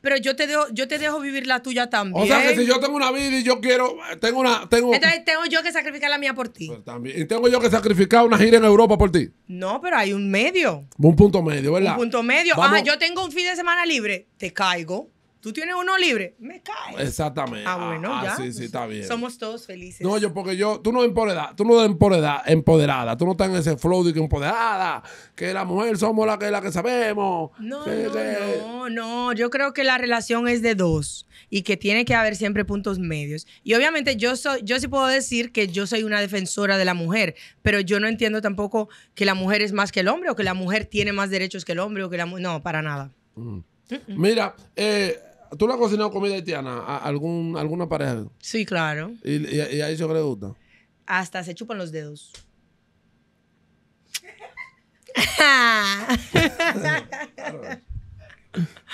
pero yo te dejo, yo te dejo vivir la tuya también. O sea que si yo tengo una vida y yo quiero, tengo una, tengo. Entonces tengo yo que sacrificar la mía por ti. Pues también. Y tengo yo que sacrificar una gira en Europa por ti. No, pero hay un medio. Un punto medio, ¿verdad? Un punto medio. Ah, yo tengo un fin de semana libre, te caigo tú tienes uno libre, me cae. Exactamente. Ah, bueno, ah, ah, ya. Sí, sí, está bien. Somos todos felices. No, yo, porque yo, tú no empoderada, tú no empoderada, empoderada, tú no estás en ese flow de que empoderada, que la mujer somos la que, la que sabemos. No, no, no, yo creo que la relación es de dos y que tiene que haber siempre puntos medios. Y obviamente yo, soy, yo sí puedo decir que yo soy una defensora de la mujer, pero yo no entiendo tampoco que la mujer es más que el hombre o que la mujer tiene más derechos que el hombre o que No, para nada. Mm. Mira, eh, ¿Tú le has cocinado comida haitiana algún, alguna pareja? Sí, claro. ¿Y, ahí se a le gusta? Hasta se chupan los dedos.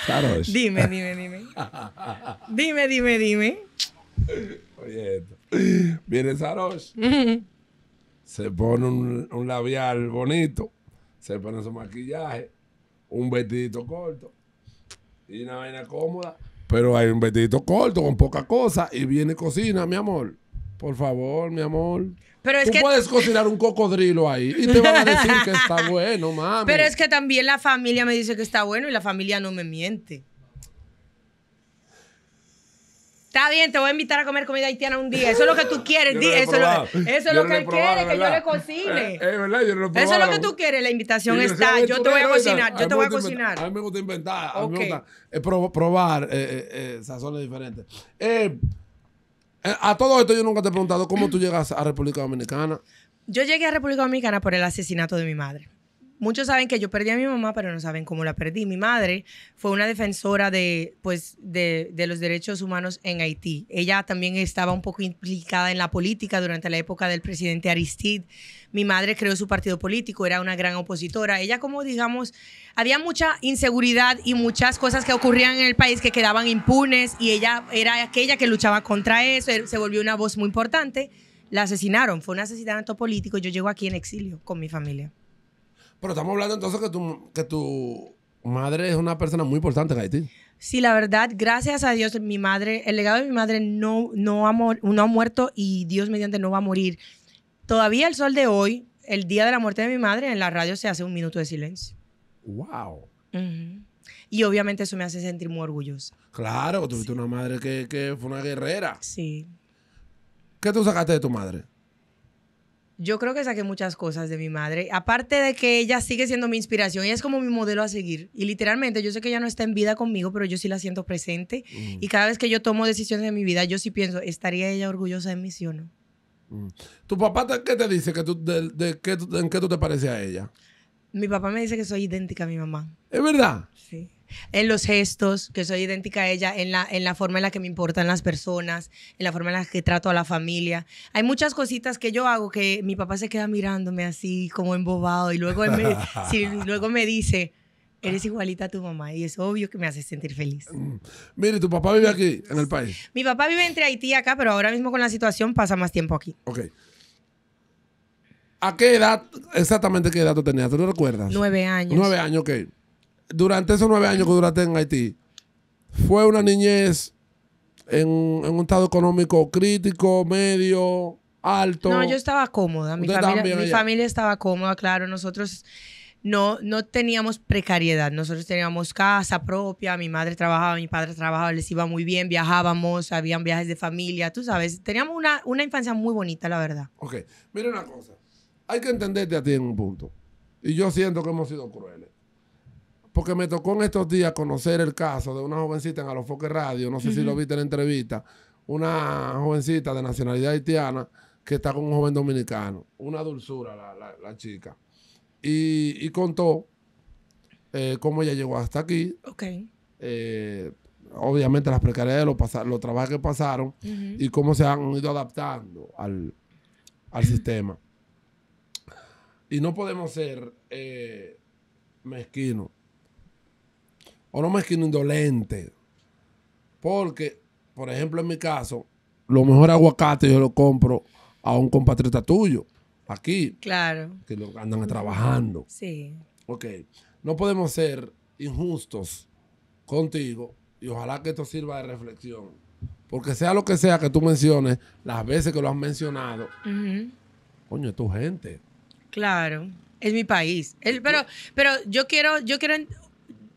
claro. [laughs] Dime, dime, dime. dime, dime, dime. Oye, esto. viene Sarosh. se pone un, un labial bonito. Se pone su maquillaje. Un vestidito corto y una vaina cómoda pero hay un vestidito corto, con poca cosa, y viene cocina, mi amor. Por favor, mi amor. Pero Tú puedes cocinar un cocodrilo ahí y te van a decir que está [laughs] bueno, mami. Pero es que también la familia me dice que está bueno y la familia no me miente. Está bien, te voy a invitar a comer comida haitiana un día. Eso es lo que tú [laughs] quieres. eso, es lo que él quiere, que yo le cocine. Eh, eh, verdad, yo eso es lo que tú quieres. La invitación está. Yo te, voy a cocinar. Yo te voy a cocinar. A mí me gusta inventar. A mí me gusta eh, probar eh, sazones diferentes. a todo esto yo nunca te he preguntado cómo tú llegas a República Dominicana. Yo llegué a República Dominicana por el asesinato de mi madre muchos saben que yo perdí a mi mamá, pero no saben cómo la perdí. Mi madre fue una defensora de, pues, de, los derechos humanos en Haití. Ella también estaba un poco implicada en la política durante la época del presidente Aristide. Mi madre creó su partido político, era una gran opositora. Ella, como digamos, había mucha inseguridad y muchas cosas que ocurrían en el país que quedaban impunes y ella era aquella que luchaba contra eso, se volvió una voz muy importante. La asesinaron, fue un asesinato político. Yo llego aquí en exilio con mi familia. Pero estamos hablando entonces que tu, que tu madre es una persona muy importante en Haití. Sí, la verdad, gracias a Dios, mi madre, el legado de mi madre no, no, ha, ha muerto y Dios mediante no va a morir. Todavía el sol de hoy, el día de la muerte de mi madre, en la radio se hace un minuto de silencio. ¡Wow! Y obviamente eso me hace sentir muy orgullosa. Claro, tuviste una madre que, que, fue una guerrera. Sí. ¿Qué tú sacaste de tu madre? Yo creo que saqué muchas cosas de mi madre. Aparte de que ella sigue siendo mi inspiración, ella es como mi modelo a seguir. Y literalmente, yo sé que ella no está en vida conmigo, pero yo sí la siento presente. Mm. Y cada vez que yo tomo decisiones de mi vida, yo sí pienso, ¿estaría ella orgullosa de mí, o no? Mm. ¿Tu papá qué te dice? Que tú, de, ¿En qué tú te pareces a ella? Mi papá me dice que soy idéntica a mi mamá. ¿Es verdad? Sí en los gestos, que soy idéntica a ella, en la, forma en la que me importan las personas, en la forma en la que trato a la familia. Hay muchas cositas que yo hago que mi papá se queda mirándome así como embobado y luego me, [laughs] luego me dice, eres igualita a tu mamá y es obvio que me hace sentir feliz. Mm. Mire, ¿tu papá vive aquí, en el país? Mi papá vive entre Haití y acá, pero ahora mismo con la situación pasa más tiempo aquí. Ok. ¿A qué edad, exactamente qué edad tú tenías? ¿Tú no recuerdas? Nueve años. Nueve años, ok durante esos nueve años que duraste en Haití, fue una niñez en, un estado económico crítico, medio, alto. No, yo estaba cómoda. Mi, familia, mi familia, estaba cómoda, claro. Nosotros no, no teníamos precariedad. Nosotros teníamos casa propia. Mi madre trabajaba, mi padre trabajaba, les iba muy bien. Viajábamos, habían viajes de familia. Tú sabes, teníamos una, una infancia muy bonita, la verdad. Ok, mira una cosa. Hay que entenderte a ti en un punto. Y yo siento que hemos sido crueles porque me tocó en estos días conocer el caso de una jovencita en Alofoque Radio, no sé si lo viste en la entrevista, una jovencita de nacionalidad haitiana que está con un joven dominicano, una dulzura la, chica, y, contó eh, cómo ella llegó hasta aquí. Ok. Eh, obviamente las precariedades, los, los trabajos que pasaron y cómo se han ido adaptando al, sistema. Y no podemos ser eh, mezquinos o no me esquino indolente. Porque, por ejemplo, en mi caso, lo mejor aguacate yo lo compro a un compatriota tuyo, aquí. Claro. Que lo andan trabajando. Sí. Ok. No podemos ser injustos contigo y ojalá que esto sirva de reflexión. Porque sea lo que sea que tú menciones, las veces que lo has mencionado, coño, es tu gente. Claro. Es mi país. pero, pero yo quiero, yo quiero,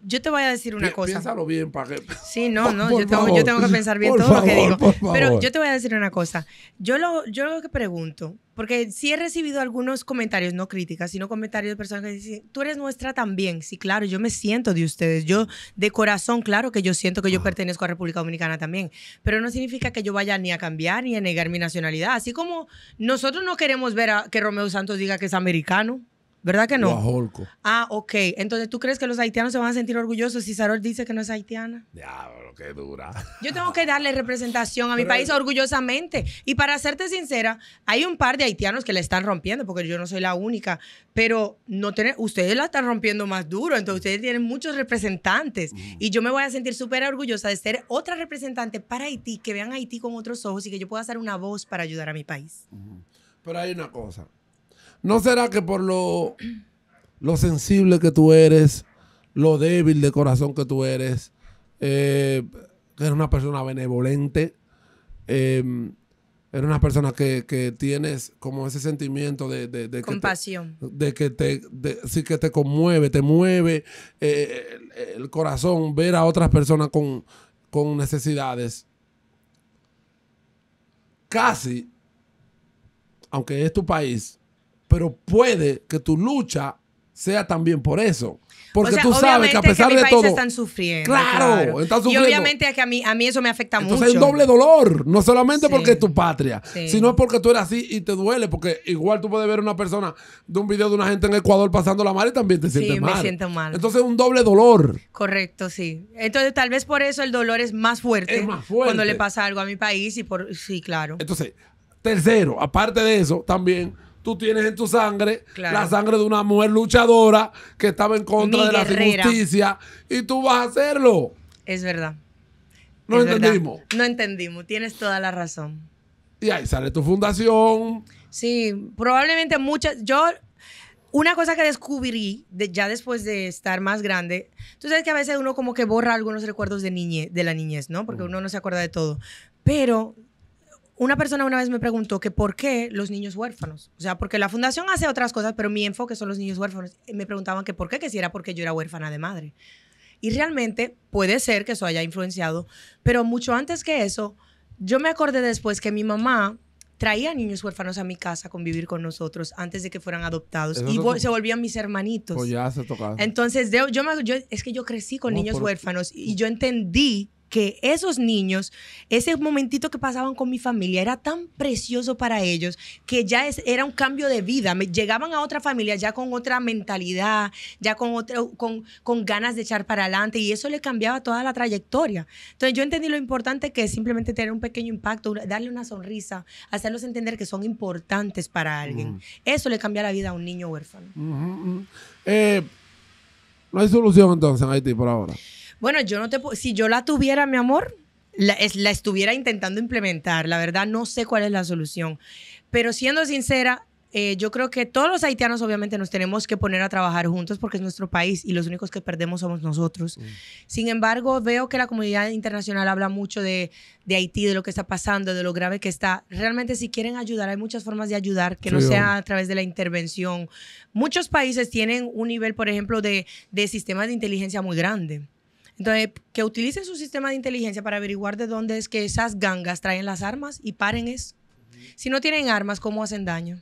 yo te voy a decir una cosa. Piénsalo bien para [laughs] Sí, no, no, yo tengo, que pensar bien todo lo que digo. Pero yo te voy a decir una cosa. Yo lo, yo lo que pregunto, porque sí he recibido algunos comentarios, no críticas, sino comentarios de personas que dicen, tú eres nuestra también. Sí, claro, yo me siento de ustedes. Yo, de corazón, claro que yo siento que yo pertenezco a República Dominicana también. Pero no significa que yo vaya ni a cambiar ni a negar mi nacionalidad. Así como nosotros no queremos ver a, que Romeo Santos diga que es americano. ¿Verdad que no? Ah, ok. Entonces, ¿tú crees que los haitianos se van a sentir orgullosos si Sarol dice que no es haitiana? Diablo, qué dura. Yo tengo que darle representación a mi país orgullosamente. Y para serte sincera, hay un par de haitianos que la están rompiendo, porque yo no soy la única. Pero no ustedes la están rompiendo más duro, entonces ustedes tienen muchos representantes. Mm. Y yo me voy a sentir súper orgullosa de ser otra representante para Haití, que vean a Haití con otros ojos y que yo pueda ser una voz para ayudar a mi país. Pero hay una cosa. ¿No será que por lo, lo sensible que tú eres, lo débil de corazón que tú eres, eh, eres una persona benevolente, em, eres una persona que, tienes como ese sentimiento de, compasión. Que te, de que te, sí que te conmueve, te mueve eh, el, corazón ver a otras personas con, con necesidades. Casi, aunque es tu país, pero puede que tu lucha sea también por eso. Porque tú sabes que a pesar de todo. están sufriendo. Claro, Están sufriendo. Y obviamente que a mí, a mí eso me afecta Entonces mucho. Hay un doble dolor. No solamente porque es tu patria, sino porque tú eres así y te duele. Porque igual tú puedes ver una persona de un video de una gente en Ecuador pasando la mal y también te sientes mal. Sí, me siento mal. Entonces es un doble dolor. Correcto, sí. Entonces tal vez por eso el dolor es más fuerte. Es más fuerte. Cuando le pasa algo a mi país y por. Sí, claro. Entonces, tercero, aparte de eso, también tú tienes en tu sangre la sangre de una mujer luchadora que estaba en contra de la justicia y tú vas a hacerlo. Es verdad. No entendimos. No entendimos, tienes toda la razón. Y ahí sale tu fundación. Sí, probablemente muchas. Yo, una cosa que descubrí ya después de estar más grande, tú sabes que a veces uno como que borra algunos recuerdos de, de la niñez, ¿no? Porque mm. uno no se acuerda de todo. Pero una persona una vez me preguntó que por qué los niños huérfanos. O sea, porque la fundación hace otras cosas, pero mi enfoque son los niños huérfanos. Me preguntaban que por qué, que si era porque yo era huérfana de madre. Y realmente puede ser que eso haya influenciado, pero mucho antes que eso, yo me acordé después que mi mamá traía niños huérfanos a mi casa a convivir con nosotros antes de que fueran adoptados y se volvían mis hermanitos. Pues ya se Entonces, yo, es que yo crecí con niños huérfanos y yo entendí que esos niños, ese momentito que pasaban con mi familia era tan precioso para ellos que ya era un cambio de vida. llegaban a otra familia ya con otra mentalidad, ya con, con, ganas de echar para adelante y eso le cambiaba toda la trayectoria. Entonces yo entendí lo importante que es simplemente tener un pequeño impacto, darle una sonrisa, hacerlos entender que son importantes para alguien. Mm. Eso le cambia la vida a un niño huérfano. Eh, no hay solución entonces en Haití por ahora. Bueno, yo no te si yo la tuviera, mi amor, la, estuviera intentando implementar. La verdad, no sé cuál es la solución. Pero siendo sincera, eh, yo creo que todos los haitianos obviamente nos tenemos que poner a trabajar juntos porque es nuestro país y los únicos que perdemos somos nosotros. Mm. Sin embargo, veo que la comunidad internacional habla mucho de, Haití, de lo que está pasando, de lo grave que está. Realmente si quieren ayudar, hay muchas formas de ayudar, que no sea a través de la intervención. Muchos países tienen un nivel, por ejemplo, de, de sistemas de inteligencia muy grande. Entonces, que utilicen su sistema de inteligencia para averiguar de dónde es que esas gangas traen las armas y paren eso. Si no tienen armas, ¿cómo hacen daño?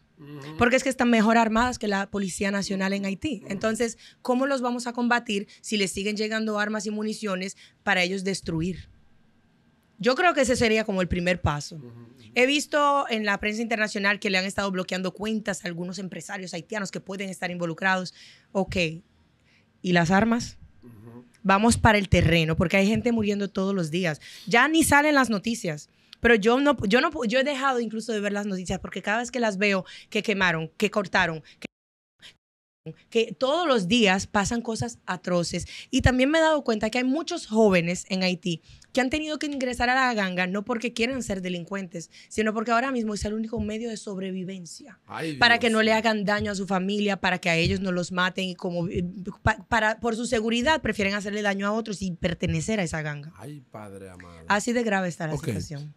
Porque es que están mejor armadas que la Policía Nacional en Haití. Entonces, ¿cómo los vamos a combatir si les siguen llegando armas y municiones para ellos destruir? Yo creo que ese sería como el primer paso. He visto en la prensa internacional que le han estado bloqueando cuentas a algunos empresarios haitianos que pueden estar involucrados. Ok, ¿y las armas? vamos para el terreno, porque hay gente muriendo todos los días. Ya ni salen las noticias. Pero yo no, yo no, yo he dejado incluso de ver las noticias porque cada vez que las veo que quemaron, que cortaron, que que todos los días pasan cosas atroces. Y también me he dado cuenta que hay muchos jóvenes en Haití que han tenido que ingresar a la ganga no porque quieran ser delincuentes, sino porque ahora mismo es el único medio de sobrevivencia. para que no le hagan daño a su familia, para que a ellos no los maten y como eh, para, por su seguridad prefieren hacerle daño a otros y pertenecer a esa ganga. Ay, padre amado. Así de grave está la situación.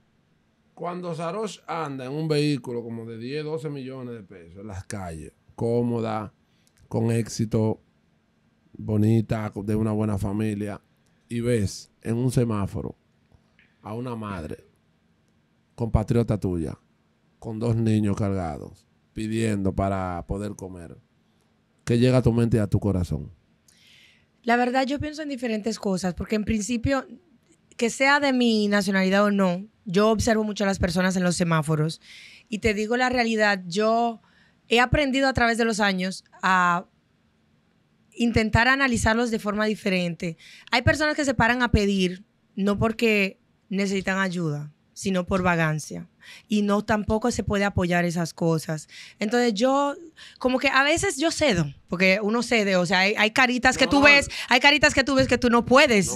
Cuando Sarosh anda en un vehículo como de 10, 12 millones de pesos en las calles, cómoda, con éxito, bonita, de una buena familia, y ves en un semáforo a una madre, compatriota tuya, con dos niños cargados, pidiendo para poder comer, ¿qué llega a tu mente y a tu corazón? La verdad, yo pienso en diferentes cosas, porque en principio, que sea de mi nacionalidad o no, yo observo mucho a las personas en los semáforos y te digo la realidad, yo he aprendido a través de los años a intentar analizarlos de forma diferente. Hay personas que se paran a pedir no porque necesitan ayuda, sino por vagancia. Y no tampoco se puede apoyar esas cosas. Entonces yo, como que a veces yo cedo, porque uno cede, o sea, hay, caritas que tú ves, hay caritas que tú ves que tú no puedes,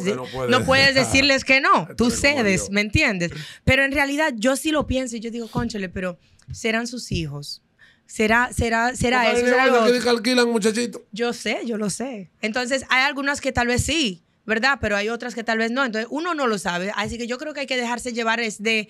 no, puedes. decirles que no, [laughs] tú cedes, ¿me entiendes? Pero en realidad yo sí lo pienso y yo digo, cónchale, pero serán sus hijos Será, será, será eso. Será que muchachito. Yo sé, yo lo sé. Entonces, hay algunas que tal vez sí, ¿verdad? Pero hay otras que tal vez no. Entonces, uno no lo sabe. Así que yo creo que hay que dejarse llevar es de,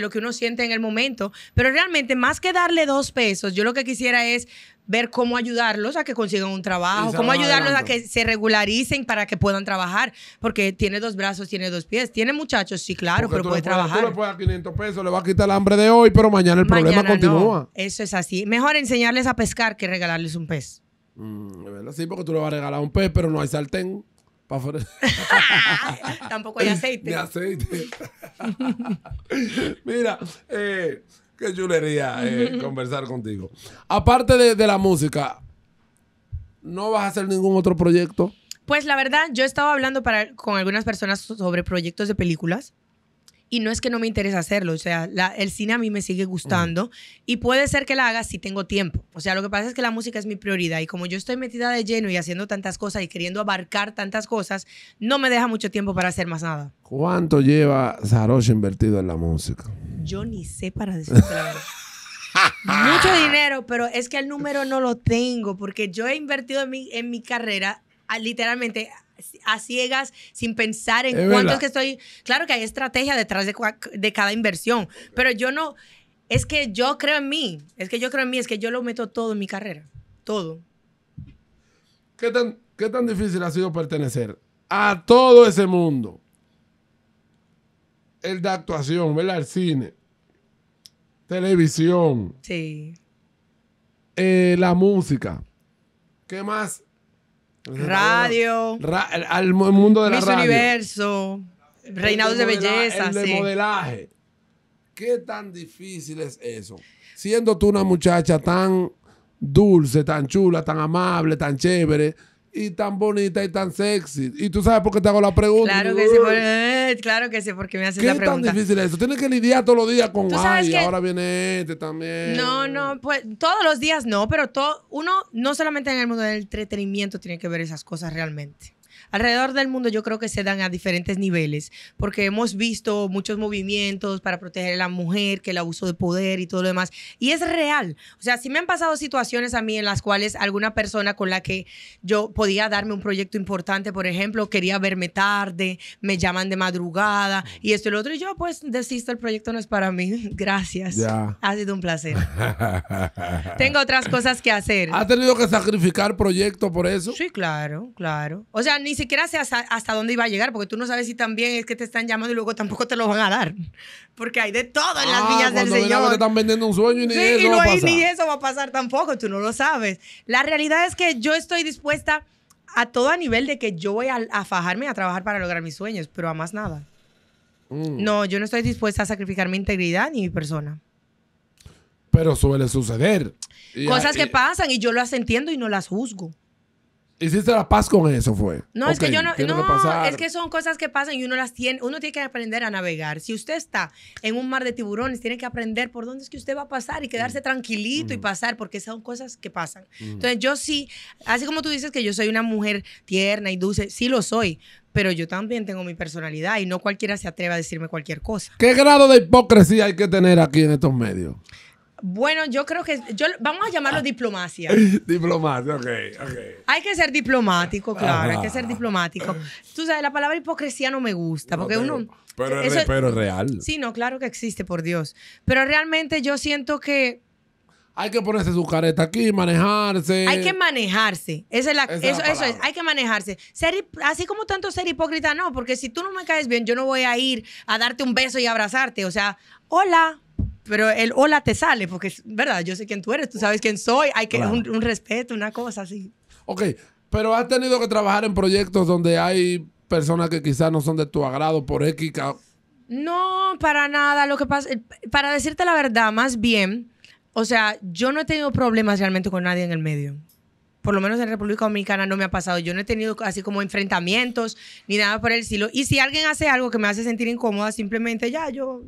lo que uno siente en el momento. Pero realmente, más que darle dos pesos, yo lo que quisiera es ver cómo ayudarlos a que consigan un trabajo, cómo ayudarlos a que se regularicen para que puedan trabajar, porque tiene dos brazos, tiene dos pies, tiene muchachos, sí, claro, pero puede trabajar. Tú le puedes a 500 pesos, le va a quitar el hambre de hoy, pero mañana el problema continúa. Eso es así. Mejor enseñarles a pescar que regalarles un pez. Mm, sí, porque tú le vas a regalar un pez, pero no hay sartén. Para [laughs] Tampoco hay aceite. [laughs] Mira, eh, qué chulería eh, conversar contigo. Aparte de, la música, ¿no vas a hacer ningún otro proyecto? Pues la verdad, yo he estado hablando para, con algunas personas sobre proyectos de películas y no es que no me interese hacerlo, o sea, el cine a mí me sigue gustando y puede ser que la haga si tengo tiempo. O sea, lo que pasa es que la música es mi prioridad y como yo estoy metida de lleno y haciendo tantas cosas y queriendo abarcar tantas cosas, no me deja mucho tiempo para hacer más nada. ¿Cuánto lleva Sarosh invertido en la música? Yo ni sé para decirte [laughs] Mucho dinero, pero es que el número no lo tengo porque yo he invertido en mi, en mi carrera literalmente a ciegas, sin pensar en cuánto es que estoy. Claro que hay estrategia detrás de, cada inversión, pero yo no. Es que yo creo en mí, es que yo creo en mí, es que yo lo meto todo en mi carrera, todo. ¿Qué tan, difícil ha sido pertenecer a todo ese mundo? El de actuación, ¿verdad? El cine, televisión. Sí. Eh, la música. ¿Qué más Radio. al mundo de la Miss radio. Universo. Reinados de belleza. El de modelaje. ¿Qué tan difícil es eso? Siendo tú una muchacha tan dulce, tan chula, tan amable, tan chévere, y tan bonita y tan sexy. Y tú sabes por qué te hago la pregunta. Claro que sí, eh, claro que sí, porque me haces la pregunta. ¿Qué tan difícil es eso? Tienes que lidiar todos los días con, ay, que... ahora viene este también. No, no, pues todos los días no, pero todo, uno no solamente en el mundo del entretenimiento tiene que ver esas cosas realmente alrededor del mundo yo creo que se dan a diferentes niveles, porque hemos visto muchos movimientos para proteger a la mujer, que el abuso de poder y todo lo demás. Y es real. O sea, sí me han pasado situaciones a mí en las cuales alguna persona con la que yo podía darme un proyecto importante, por ejemplo, quería verme tarde, me llaman de madrugada y esto y lo otro. Y yo pues desisto, el proyecto no es para mí. [laughs] Gracias. Ha sido un placer. [laughs] Tengo otras cosas que hacer. ¿Ha tenido que sacrificar proyecto por eso? Sí, claro, claro. O sea, ni siquiera sé hasta, dónde iba a llegar, porque tú no sabes si también es que te están llamando y luego tampoco te lo van a dar. Porque hay de todo en las ah, villas del Señor. están vendiendo un sueño y, eso no, va a pasar. ni eso va a pasar tampoco, tú no lo sabes. La realidad es que yo estoy dispuesta a todo a nivel de que yo voy a, fajarme a trabajar para lograr mis sueños, pero a más nada. Mm. No, yo no estoy dispuesta a sacrificar mi integridad ni mi persona. Pero suele suceder. Cosas que pasan y yo las entiendo y no las juzgo. Hiciste la paz con eso, fue. No, es que yo no. es que son cosas que pasan y uno las tiene. Uno tiene que aprender a navegar. Si usted está en un mar de tiburones, tiene que aprender por dónde es que usted va a pasar y mm. quedarse tranquilito y mm. pasar, porque son cosas que pasan. Mm. Entonces, yo sí, así como tú dices que yo soy una mujer tierna y dulce, sí lo soy, pero yo también tengo mi personalidad y no cualquiera se atreve a decirme cualquier cosa. ¿Qué grado de hipocresía hay que tener aquí en estos medios? Bueno, yo creo que yo, vamos a llamarlo diplomacia. [laughs] diplomacia, ok, Hay que ser diplomático, claro, hay que ah. ser diplomático. Tú sabes, la palabra hipocresía no me gusta, porque pero, uno... Pero, real. Sí, no, claro que existe, por Dios. Pero realmente yo siento que... Hay que ponerse su careta aquí, manejarse. Hay que manejarse. Esa es la, eso, es, hay que manejarse. Ser, así como tanto ser hipócrita, no, porque si tú no me caes bien, yo no voy a ir a darte un beso y abrazarte. O sea, hola, pero el hola te sale, porque es verdad, yo sé quién tú eres, tú sabes quién soy, hay que claro. un, respeto, una cosa así. Ok, pero has tenido que trabajar en proyectos donde hay personas que quizás no son de tu agrado por X. No, para nada, lo que pasa, eh, para decirte la verdad, más bien, o sea, yo no he tenido problemas realmente con nadie en el medio. Por lo menos en República Dominicana no me ha pasado. Yo no he tenido así como enfrentamientos ni nada por el estilo. Y si alguien hace algo que me hace sentir incómoda, simplemente ya yo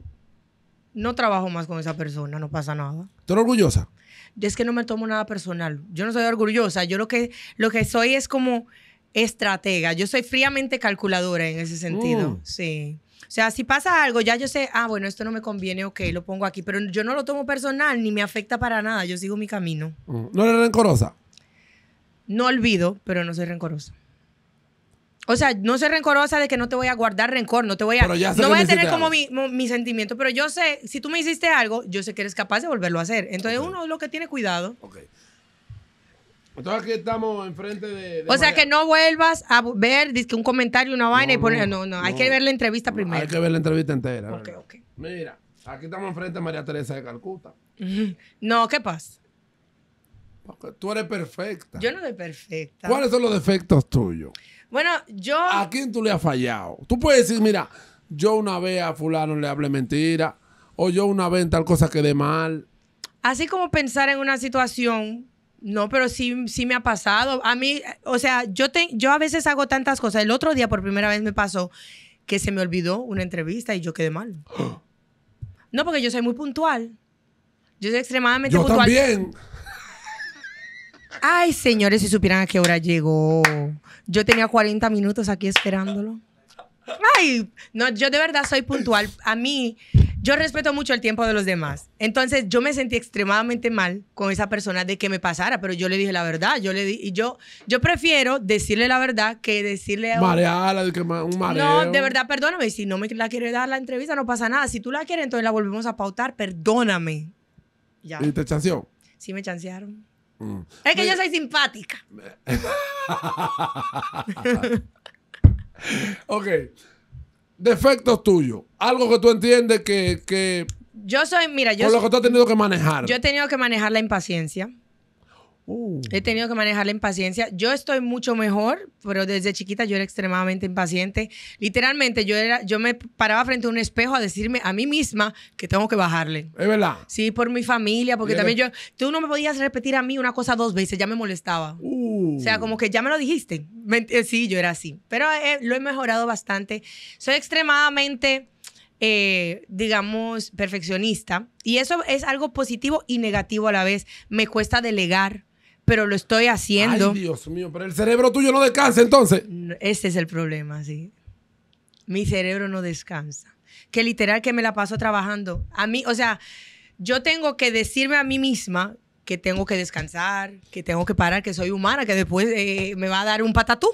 no trabajo más con esa persona, no pasa nada. ¿Tú eres orgullosa? Yo es que no me tomo nada personal. Yo no soy orgullosa. Yo lo que, lo que soy es como estratega. Yo soy fríamente calculadora en ese sentido. Mm. Sí. O sea, si pasa algo, ya yo sé, ah, bueno, esto no me conviene, ok, lo pongo aquí. Pero yo no lo tomo personal ni me afecta para nada. Yo sigo mi camino. Mm. ¿No eres rencorosa? No olvido, pero no soy rencorosa. O sea, no soy rencorosa de que no te voy a guardar rencor, no te voy a. no voy a tener como mi, mi, sentimiento, pero yo sé, si tú me hiciste algo, yo sé que eres capaz de volverlo a hacer. Entonces, uno es lo que tiene cuidado. Ok. Entonces aquí estamos enfrente de. o sea, que no vuelvas a ver un comentario, una vaina y poner. No, no, hay que ver la entrevista primero. Hay que ver la entrevista entera. Ok, ok. Mira, aquí estamos enfrente de María Teresa de Calcuta. [laughs] No, ¿qué pasa? Tú eres perfecta. Yo no soy perfecta. ¿Cuáles son los defectos tuyos? Bueno, yo. ¿A quién tú le has fallado? Tú puedes decir, mira, yo una vez a fulano le hablé mentira, o yo una vez en tal cosa quedé mal. Así como pensar en una situación, no, pero sí, sí me ha pasado. A mí, o sea, yo, te, yo a veces hago tantas cosas. El otro día por primera vez me pasó que se me olvidó una entrevista y yo quedé mal. [gasps] no, porque yo soy muy puntual. Yo soy extremadamente yo puntual. También. Ay, señores, si supieran a qué hora llegó. Yo tenía 40 minutos aquí esperándolo. Ay, no, yo de verdad soy puntual. A mí, yo respeto mucho el tiempo de los demás. Entonces, yo me sentí extremadamente mal con esa persona de que me pasara, pero yo le dije la verdad. Yo le di, y yo, yo prefiero decirle la verdad que decirle a. Marearla, un mareo. No, de verdad, perdóname. Si no me la quiere dar la entrevista, no pasa nada. Si tú la quieres, entonces la volvemos a pautar. Perdóname. Ya. ¿Y te chanceó? Sí, me chancearon. Mm. Es que yo soy simpática. [laughs] ok. Defectos tuyos. Algo que tú entiendes que, yo soy, mira, yo. Por lo que tú has tenido que manejar. Yo he tenido que manejar la impaciencia. Uh. He tenido que manejar la impaciencia Yo estoy mucho mejor, pero desde chiquita yo era extremadamente impaciente. Literalmente, yo, era, yo me paraba frente a un espejo a decirme a mí misma que tengo que bajarle. Es verdad. Sí, por mi familia, porque también yo. Tú no me podías repetir a mí una cosa dos veces, ya me molestaba. Uh. O sea, como que ya me lo dijiste. Eh, sí, yo era así. Pero eh, lo he mejorado bastante. Soy extremadamente. Eh, digamos, perfeccionista. Y eso es algo positivo y negativo a la vez. Me cuesta delegar, pero lo estoy haciendo. Ay, Dios mío, pero el cerebro tuyo no descansa entonces. Ese es el problema, sí. Mi cerebro no descansa. Que literal que me la paso trabajando. A mí, o sea, yo tengo que decirme a mí misma que tengo que descansar, que tengo que parar, que soy humana, que después eh, me va a dar un patatú.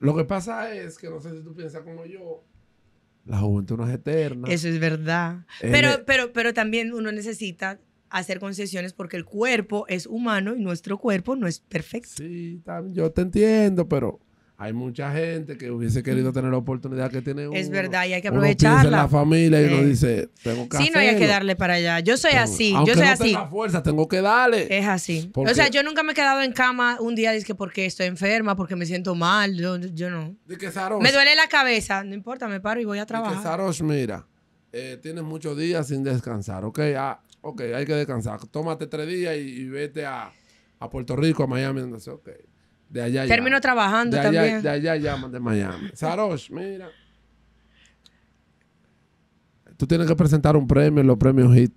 Lo que pasa es que no sé si tú piensas como yo, la juventud no es eterna. Eso es verdad. Pero, pero, pero también uno necesita hacer concesiones porque el cuerpo es humano y nuestro cuerpo no es perfecto. Sí, yo te entiendo, pero hay mucha gente que hubiese querido tener la oportunidad que tiene uno. Es verdad, y hay que aprovecharla. Uno la familia y eh. dice, tengo que Sí, no hay que darle para allá. Yo soy así, yo soy no así. Tenga fuerza, tengo que darle. Es así. o sea, yo nunca me he quedado en cama un día dice porque estoy enferma, porque me siento mal, yo, no. me duele la cabeza, no importa, me paro y voy a trabajar. mira, eh, tienes muchos días sin descansar, ¿ok? Ah, ok, hay que descansar. Tómate tres días y, vete a, a, Puerto Rico, a Miami. sé. ok. De allá Termino trabajando de también. Allá, de allá llaman de Miami. Sarosh, mira. Tú tienes que presentar un premio, en los premios HIT.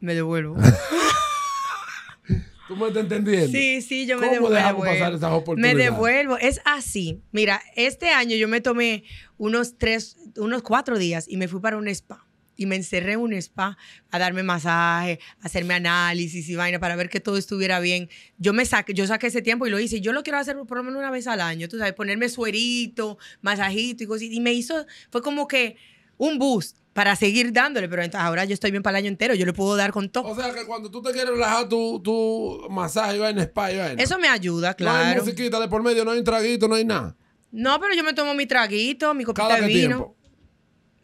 Me devuelvo. [laughs] ¿Tú me estás entendiendo? Sí, sí, yo me devuelvo. ¿Cómo pasar esas oportunidades? Me devuelvo. Es así. Mira, este año yo me tomé unos tres, unos cuatro días y me fui para un spa y me encerré en un spa a darme masaje, hacerme análisis y vaina para ver que todo estuviera bien. Yo me saqué, yo saqué ese tiempo y lo hice. Yo lo quiero hacer por lo menos una vez al año, tú sabes, ponerme suerito, masajito y cosas. Y me hizo, fue como que un boost para seguir dándole, pero entonces ahora yo estoy bien para el año entero, yo le puedo dar con todo. O sea que cuando tú te quieres relajar, tu, tu masaje, en spa y vaina. Eso me ayuda, claro. No hay musiquita de por medio, no hay un traguito, no hay nada. No, pero yo me tomo mi traguito, mi copita de vino.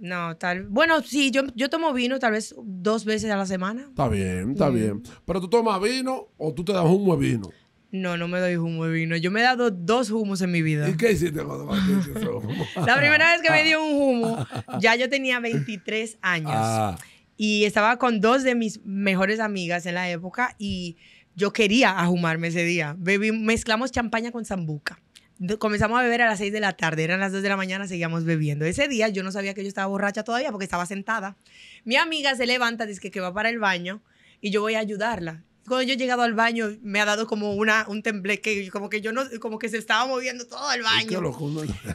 No, tal. Bueno, sí, yo, yo tomo vino tal vez dos veces a la semana. Está bien, está mm. bien. Pero tú tomas vino o tú te das humo de vino. No, no me doy humo de vino. Yo me he dado dos humos en mi vida. ¿Y qué hiciste cuando hiciste ese [laughs] humo? La primera vez que me dio un humo, [laughs] ya yo tenía 23 años. Ah. Y estaba con dos de mis mejores amigas en la época y yo quería ahumarme ese día. Bebí, mezclamos champaña con zambuca comenzamos a beber a las 6 de la tarde, eran las 2 de la mañana, seguíamos bebiendo. Ese día yo no sabía que yo estaba borracha todavía porque estaba sentada. Mi amiga se levanta, dice que, va para el baño y yo voy a ayudarla. Cuando yo he llegado al baño, me ha dado como una, un tembleque, como que yo no, como que se estaba moviendo todo el baño.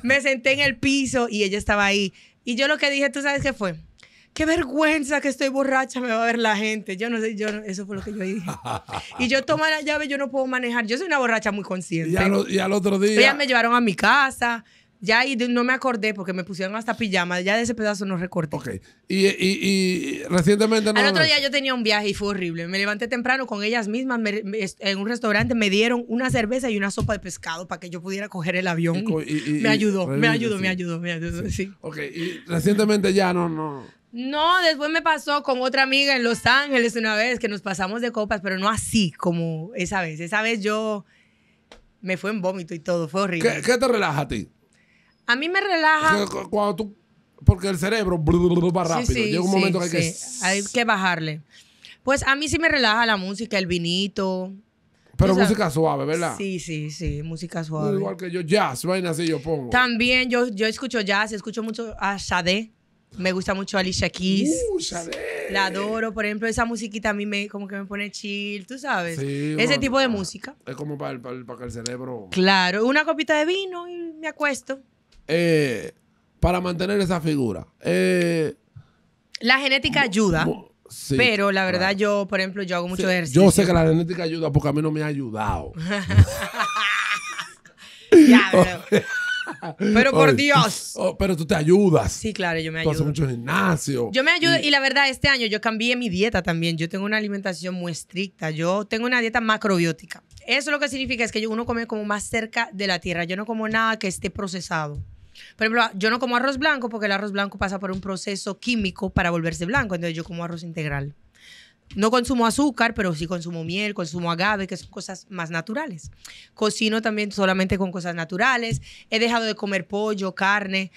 me senté en el piso y ella estaba ahí. Y yo lo que dije, ¿tú sabes qué fue? qué vergüenza que estoy borracha, me va a ver la gente. Yo no sé, yo eso fue lo que yo dije. [laughs] y yo tomo la llave, yo no puedo manejar. Yo soy una borracha muy consciente. Y, al, otro día. Ellas me llevaron a mi casa. Ya y no me acordé porque me pusieron hasta pijama. Ya de ese pedazo no recorté. Ok. Y, y, y recientemente... Al otro día yo tenía un viaje y fue horrible. Me levanté temprano con ellas mismas en un restaurante. Me dieron una cerveza y una sopa de pescado para que yo pudiera coger el avión. me, ayudó, me ayudó, me ayudó, me ayudó, Ok. Y recientemente ya no... no no, después me pasó con otra amiga en Los Ángeles una vez que nos pasamos de copas, pero no así como esa vez. Esa vez yo me fue en vómito y todo, fue horrible. ¿Qué, te relaja a ti? A mí me relaja. Cuando porque el cerebro va rápido. Llega un momento que hay que. Hay que bajarle. Pues a mí sí me relaja la música, el vinito. Pero música suave, ¿verdad? Sí, sí, sí, música suave. Igual que yo, jazz, vaina así yo pongo. También yo, yo escucho jazz, escucho mucho a Sade. Me gusta mucho Alicia Keys. Uh, la adoro. Por ejemplo, esa musiquita a mí me, como que me pone chill, tú sabes. Ese tipo de ah, música. Es como para, para, para el cerebro. Claro, una copita de vino y me acuesto. Eh, para mantener esa figura. Eh, la genética ayuda. pero la verdad yo, por ejemplo, yo hago mucho ejercicio. Yo sé que la genética ayuda porque a mí no me ha ayudado. [laughs] ya, pero... [laughs] pero por Dios. Oh, pero tú te ayudas. Sí, claro, yo me ayudo. mucho gimnasio. Yo me ayudo y... la verdad, este año yo cambié mi dieta también. Yo tengo una alimentación muy estricta. Yo tengo una dieta macrobiótica. Eso lo que significa es que uno come como más cerca de la tierra. Yo no como nada que esté procesado. Por ejemplo, yo no como arroz blanco porque el arroz blanco pasa por un proceso químico para volverse blanco. Entonces yo como arroz integral. No consumo azúcar, pero sí consumo miel, consumo agave, que son cosas más naturales. Cocino también solamente con cosas naturales. He dejado de comer pollo, carne,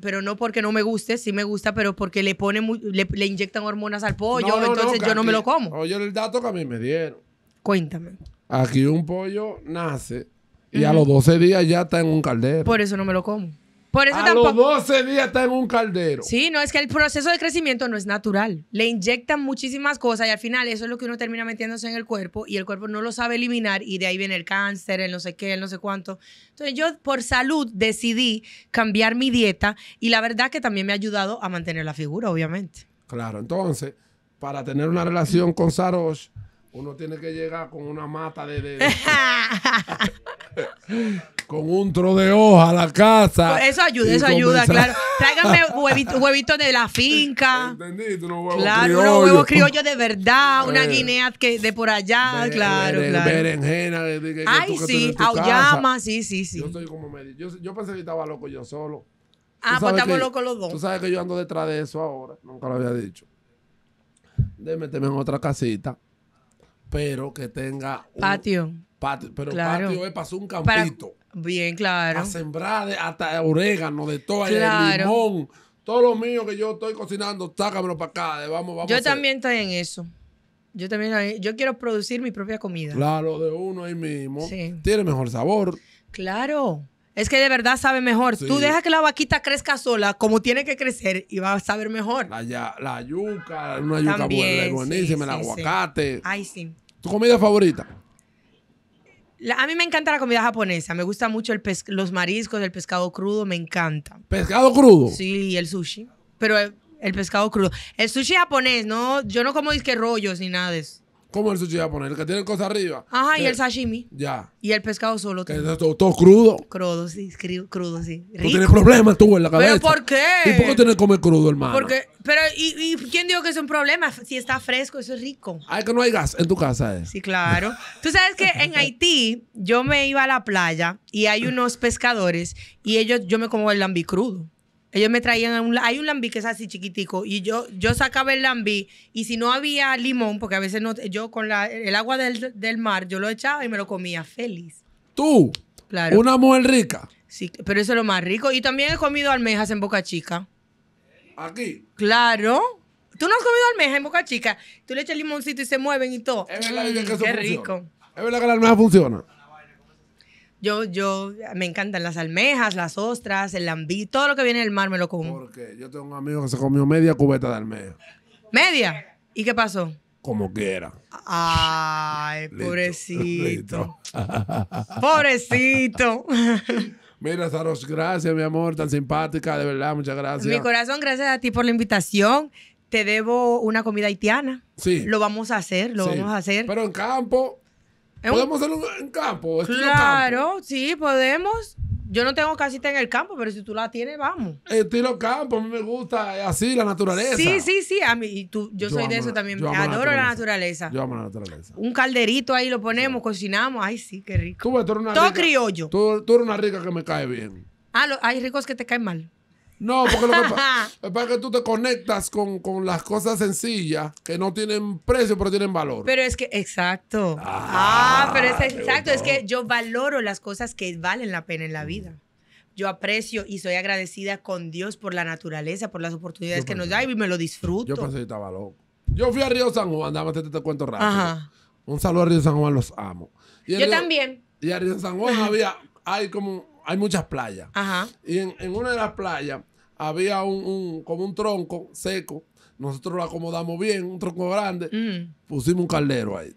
pero no porque no me guste, sí me gusta, pero porque le ponen, le, inyectan hormonas al pollo, entonces yo no me lo como. Oye, el dato que a mí me dieron. Cuéntame. Aquí un pollo nace y a los 12 días ya está en un caldero. Por eso no me lo como. Por eso a tampoco... los 12 días está en un caldero. Sí, no, es que el proceso de crecimiento no es natural. Le inyectan muchísimas cosas y al final eso es lo que uno termina metiéndose en el cuerpo y el cuerpo no lo sabe eliminar y de ahí viene el cáncer, el no sé qué, el no sé cuánto. Entonces yo por salud decidí cambiar mi dieta y la verdad que también me ha ayudado a mantener la figura, obviamente. Claro, entonces, para tener una relación con Sarosh, uno tiene que llegar con una mata de... de... [laughs] [laughs] con un tro de hoja a la casa. eso pues ayuda, eso ayuda, claro. Tráigame [laughs] huevitos huevito de la finca. ¿Entendiste? Unos huevos claro, criollos. unos huevos criollos de verdad, [laughs] una eh, guinea que de por allá, claro, De Berenjena. Que, Ay, sí, auyama, sí, sí, sí. Yo como medio. yo pensé que estaba loco yo solo. Ah, pues estamos locos los dos. Tú sabes que yo ando detrás de eso ahora, nunca lo había dicho. De meterme en otra casita pero que tenga patio. pero patio es para un campito. bien, claro. Para sembrar hasta orégano, de todo, claro. limón. Todo lo mío que yo estoy cocinando, tácamelo para acá. Vamos, vamos yo también estoy en eso. Yo también, yo quiero producir mi propia comida. Claro, de uno ahí mismo. Tiene mejor sabor. Claro. Es que de verdad sabe mejor. Tú deja que la vaquita crezca sola como tiene que crecer y va a saber mejor. La, yuca, una yuca buena, buenísima, el aguacate. Ay, sí. ¿Tu comida favorita? a mí me encanta la comida japonesa. Me gusta mucho el los mariscos, el pescado crudo, me encanta. ¿Pescado crudo? Sí, el sushi. Pero eh, el, pescado crudo. El sushi japonés, no, yo no como disque rollos ni nada de eso. ¿Cómo el sushi japonés? El que tiene cosas arriba. Ajá, y el eh, sashimi. Ya. Y el pescado solo. todo, crudo. Crudo, sí. Crudo, sí. Rico. Tú tienes problemas tú en la cabeza. ¿Pero por qué? ¿Y por qué tienes que comer crudo, hermano? Porque, pero, ¿y, ¿y, quién dijo que es un problema? Si está fresco, eso es rico. Ah, que no hay gas en tu casa, ¿eh? Sí, claro. [laughs] tú sabes que en Haití, yo me iba a la playa y hay unos pescadores y ellos, yo me como el lambicrudo. Ellos me traían un, hay un lambí que es así chiquitico y yo, yo sacaba el lambí y si no había limón, porque a veces no, yo con el agua del, mar yo lo echaba y me lo comía feliz. Tú, claro. una mujer rica. Sí, pero eso es lo más rico. Y también he comido almejas en Boca Chica. ¿Aquí? Claro. Tú no has comido almejas en Boca Chica. Tú le echas limoncito y se mueven y todo. Es verdad que eso mm, Qué rico. Es verdad que la almeja funciona. Yo, yo, me encantan las almejas, las ostras, el lambí, todo lo que viene del mar me lo como. qué? yo tengo un amigo que se comió media cubeta de almeja. ¿Media? ¿Y qué pasó? Como quiera. Ay, pobrecito. [laughs] pobrecito. [laughs] Mira, Saros, gracias, mi amor, tan simpática, de verdad, muchas gracias. Mi corazón, gracias a ti por la invitación. Te debo una comida haitiana. Sí. Lo vamos a hacer, lo vamos a hacer. Pero en campo. Podemos hacerlo en campo. Claro, sí, podemos. Yo no tengo casita en el campo, pero si tú la tienes, vamos. Estilo campo, a mí me gusta eh, así, la naturaleza. Sí, sí, sí. A mí, y yo, soy de eso también. Adoro la naturaleza. Yo amo la naturaleza. Un calderito ahí lo ponemos, cocinamos. Ay, sí, qué rico. Todo criollo. Tú, una rica que me cae bien. Ah, hay ricos que te caen mal. No, porque [laughs] lo que pasa es que tú te conectas con, las cosas sencillas que no tienen precio, pero tienen valor. Pero es que, exacto. Ah, ah pero es exacto. Es que yo valoro las cosas que valen la pena en la vida. Yo aprecio y soy agradecida con Dios por la naturaleza, por las oportunidades que nos da y me lo disfruto. Yo pensé que estaba loco. Yo fui a Río San Juan, dame te, te cuento rápido. Un saludo a Río San Juan, los amo. yo también. Y a Río San Juan había, hay como, hay muchas playas. Ajá. Y en una de las playas había un, como un tronco seco. Nosotros lo acomodamos bien, un tronco grande. Pusimos un caldero ahí.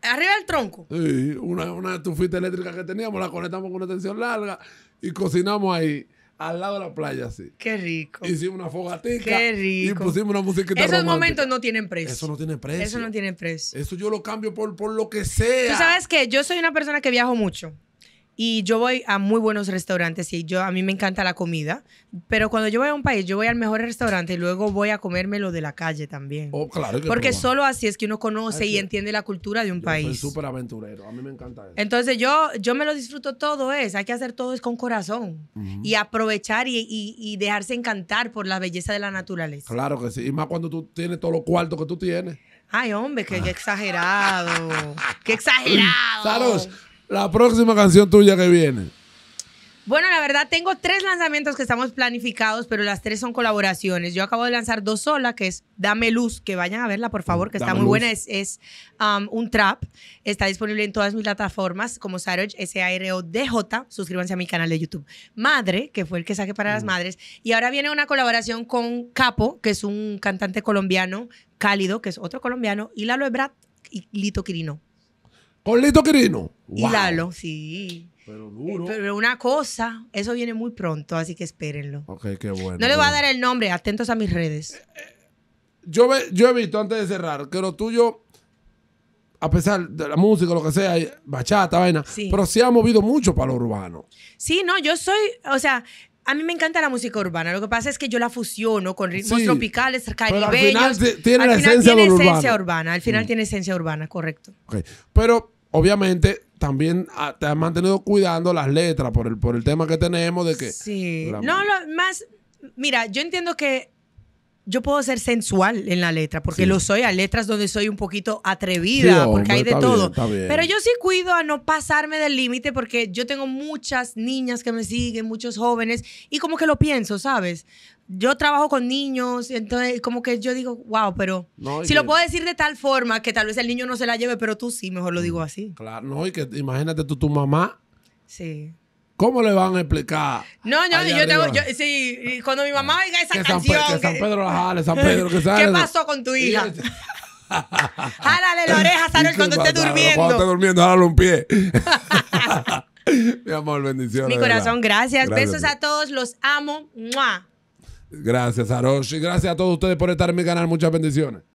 ¿Arriba del tronco? Sí, una, una estufita eléctrica que teníamos, la conectamos con una tensión larga y cocinamos ahí al lado de la playa, así. Qué rico. Hicimos una fogatita. Qué rico. Y pusimos una musiquita Esos momentos no tienen precio. Eso no tiene precio. Eso no tiene precio. Eso yo lo cambio por, por lo que sea. Tú sabes que yo soy una persona que viajo mucho. Y yo voy a muy buenos restaurantes y yo a mí me encanta la comida, pero cuando yo voy a un país, yo voy al mejor restaurante y luego voy a comerme lo de la calle también. Oh, claro Porque solo así es que uno conoce y entiende la cultura de un país. Soy súper aventurero, a mí me encanta eso. Entonces yo, yo me lo disfruto todo, es, hay que hacer todo es con corazón y aprovechar y, dejarse encantar por la belleza de la naturaleza. Claro que sí, y más cuando tú tienes todos los cuartos que tú tienes. Ay, hombre, qué, exagerado. qué exagerado. [laughs] Saros, la próxima canción tuya que viene. Bueno, la verdad, tengo tres lanzamientos que estamos planificados, pero las tres son colaboraciones. Yo acabo de lanzar dos sola, que es Dame Luz, que vayan a verla, por favor, que está muy buena. Es, um, un trap. Está disponible en todas mis plataformas, como Saroj, S-A-R-O-D-J. Suscríbanse a mi canal de YouTube. Madre, que fue el que saqué para las mm. madres. Y ahora viene una colaboración con Capo, que es un cantante colombiano, Cálido, que es otro colombiano, y Lalo Ebrat y Lito Quirino. Con Lito Quirino. Y Lalo, sí. Pero duro. Pero una cosa, eso viene muy pronto, así que espérenlo. Ok, qué bueno. No le voy a dar el nombre, atentos a mis redes. Yo, yo he visto antes de cerrar que lo tuyo, a pesar de la música, lo que sea, bachata, vaina, pero se ha movido mucho para lo urbano. Sí, no, yo soy, o sea, a mí me encanta la música urbana. Lo que pasa es que yo la fusiono con ritmos tropicales, caribeños. Pero al final tiene, esencia, urbana. Al final mm. tiene esencia urbana, correcto. Pero obviamente también ah, te has mantenido cuidando las letras por el, por el tema que tenemos de que... Sí. No, lo, más... Mira, yo entiendo que yo puedo ser sensual en la letra, porque lo soy, a letras donde soy un poquito atrevida, porque hay de todo. Pero yo sí cuido a no pasarme del límite, porque yo tengo muchas niñas que me siguen, muchos jóvenes, y como que lo pienso, ¿sabes? Yo trabajo con niños, entonces como que yo digo, wow, pero si lo puedo decir de tal forma que tal vez el niño no se la lleve, pero tú sí, mejor lo digo así. Claro, no, que imagínate tú, tu mamá Sí. ¿Cómo le van a explicar? No, no, yo tengo. Yo, sí, cuando mi mamá oiga esa canción. San, que, San Pedro la [laughs] jale, San Pedro que sale. ¿Qué pasó con tu hija? [laughs] Jálale la oreja, [laughs] Sarol, cuando esté durmiendo. Cuando esté durmiendo, jálale un pie. mi amor, bendiciones. Mi corazón, gracias. Besos a todos, los amo. Gracias, Saros. Y gracias a todos ustedes por estar en mi canal. Muchas bendiciones.